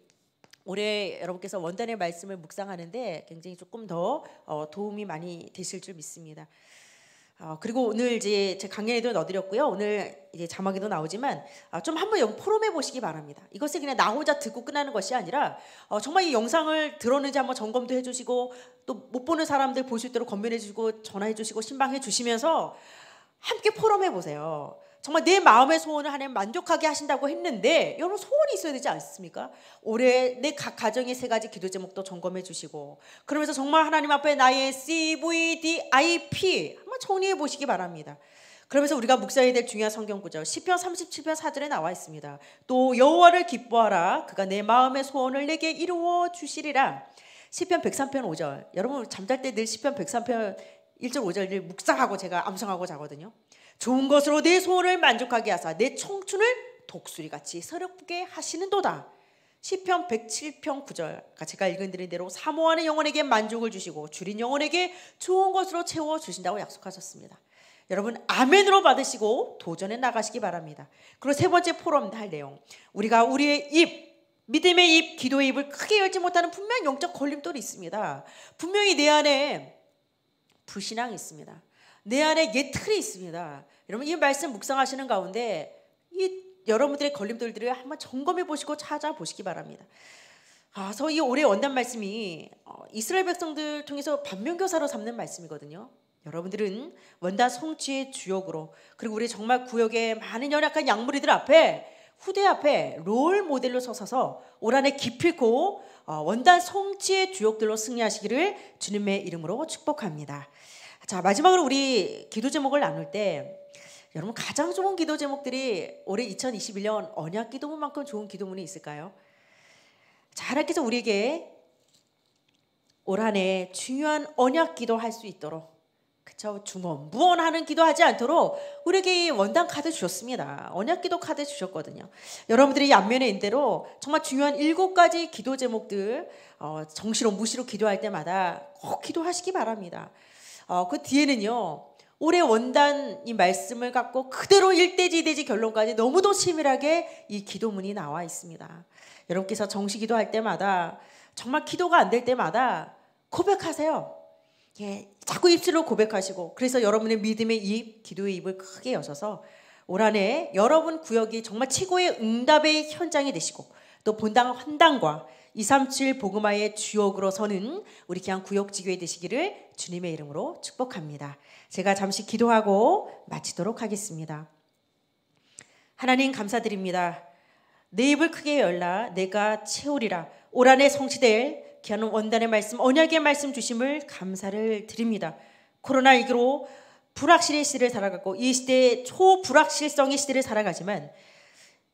올해 여러분께서 원단의 말씀을 묵상하는데 굉장히 조금 더 어, 도움이 많이 되실 줄 믿습니다. 어, 그리고 오늘 이제 제 강연에도 넣어드렸고요. 오늘 이제 자막에도 나오지만 어, 좀 한번 영 포럼해 보시기 바랍니다. 이것을 그냥 나 혼자 듣고 끝나는 것이 아니라 어, 정말 이 영상을 들었는지 한번 점검도 해주시고 또 못 보는 사람들 볼 수 있도록 건면해 주시고 전화해 주시고 신방해 주시면서 함께 포럼해 보세요. 정말 내 마음의 소원을 하나님 만족하게 하신다고 했는데 여러분 소원이 있어야 되지 않습니까? 올해 내 각 가정의 세 가지 기도 제목도 점검해 주시고 그러면서 정말 하나님 앞에 나의 CVDIP 한번 정리해 보시기 바랍니다. 그러면서 우리가 묵상해야 될 중요한 성경 구절 1 0편 37편 4절에 나와 있습니다. 또 여호와를 기뻐하라 그가 내 마음의 소원을 내게 이루어 주시리라. 1 0편 103편 5절. 여러분 잠잘 때 늘1 0편 103편 1절 5절을 묵상하고 제가 암송하고 자거든요. 좋은 것으로 내 소원을 만족하게 하사 내 청춘을 독수리같이 서럽게 하시는도다. 1 0편 107편 9절 제가 읽은 드린 대로 사모하는 영혼에게 만족을 주시고 줄인 영혼에게 좋은 것으로 채워 주신다고 약속하셨습니다. 여러분 아멘으로 받으시고 도전해 나가시기 바랍니다. 그리고 세 번째 포럼 할 내용 우리가 우리의 입 믿음의 입, 기도의 입을 크게 열지 못하는 분명 영적 걸림돌이 있습니다. 분명히 내 안에 불신앙이 있습니다. 내 안에 옛 틀이 있습니다. 여러분 이 말씀 묵상하시는 가운데 이 여러분들의 걸림돌들을 한번 점검해 보시고 찾아보시기 바랍니다. 그래서 아, 이 올해 원단 말씀이 어, 이스라엘 백성들 통해서 반면교사로 삼는 말씀이거든요. 여러분들은 원단 성취의 주역으로 그리고 우리 정말 구역의 많은 연약한 양무리들 앞에 후대 앞에 롤 모델로 서서서 올 한해 기필코 어, 원단 성취의 주역들로 승리하시기를 주님의 이름으로 축복합니다. 자, 마지막으로 우리 기도 제목을 나눌 때 여러분 가장 좋은 기도 제목들이 올해 2021년 언약 기도문만큼 좋은 기도문이 있을까요? 자, 하나님께서 우리에게 올 한해 중요한 언약 기도할 수 있도록 그쵸 중원 무언하는 기도하지 않도록 우리에게 원단 카드 주셨습니다. 언약 기도 카드 주셨거든요. 여러분들이 앞면에 인대로 정말 중요한 일곱 가지 기도 제목들 어, 정시로 무시로 기도할 때마다 꼭 기도하시기 바랍니다. 어, 그 뒤에는요. 올해 원단 이 말씀을 갖고 그대로 일대지 대지 결론까지 너무도 치밀하게 이 기도문이 나와 있습니다. 여러분께서 정식 기도할 때마다 정말 기도가 안 될 때마다 고백하세요. 예, 자꾸 입술로 고백하시고 그래서 여러분의 믿음의 입, 기도의 입을 크게 여셔서 올 한해 여러분 구역이 정말 최고의 응답의 현장이 되시고 또 본당 환당과 237 복음화의 주역으로 서는 우리 귀한 구역 지교회 되시기를 주님의 이름으로 축복합니다. 제가 잠시 기도하고 마치도록 하겠습니다. 하나님 감사드립니다. 내 입을 크게 열라 내가 채우리라 오란해 성취될 귀한 원단의 말씀 언약의 말씀 주심을 감사를 드립니다. 코로나1기로 불확실의 시대를 살아가고 이 시대의 초불확실성의 시대를 살아가지만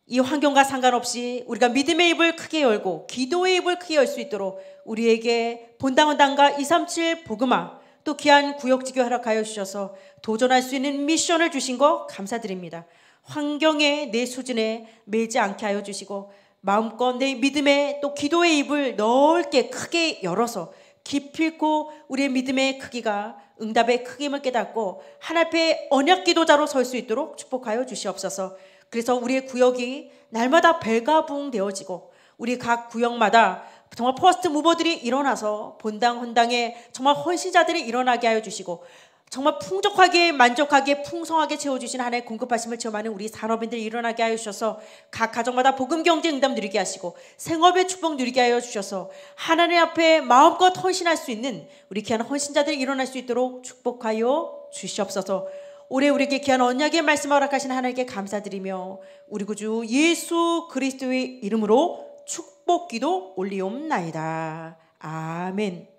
이 환경과 상관없이 우리가 믿음의 입을 크게 열고 기도의 입을 크게 열 수 있도록 우리에게 본당원당과 237 복음화 또 귀한 구역지교 허락하여 주셔서 도전할 수 있는 미션을 주신 거 감사드립니다. 환경의 내 수준에 매지 않게 하여 주시고 마음껏 내믿음의또 기도의 입을 넓게 크게 열어서 깊이고 우리의 믿음의 크기가 응답의 크기임을 깨닫고 하나님의 언약 기도자로 설 수 있도록 축복하여 주시옵소서. 그래서 우리의 구역이 날마다 배가 붕되어지고 우리 각 구역마다 정말 퍼스트 무버들이 일어나서 본당 헌당에 정말 헌신자들이 일어나게 하여 주시고 정말 풍족하게 만족하게 풍성하게 채워주신 하나의 공급하심을 체험하는 우리 산업인들 일어나게 하여 주셔서 각 가정마다 복음 경제 응답 누리게 하시고 생업의 축복 누리게 하여 주셔서 하나님 앞에 마음껏 헌신할 수 있는 우리 귀한 헌신자들이 일어날 수 있도록 축복하여 주시옵소서 올해 우리에게 귀한 언약의 말씀을 허락하신 하나님께 감사드리며 우리 구주 예수 그리스도의 이름으로 축복기도 올리옵나이다. 아멘.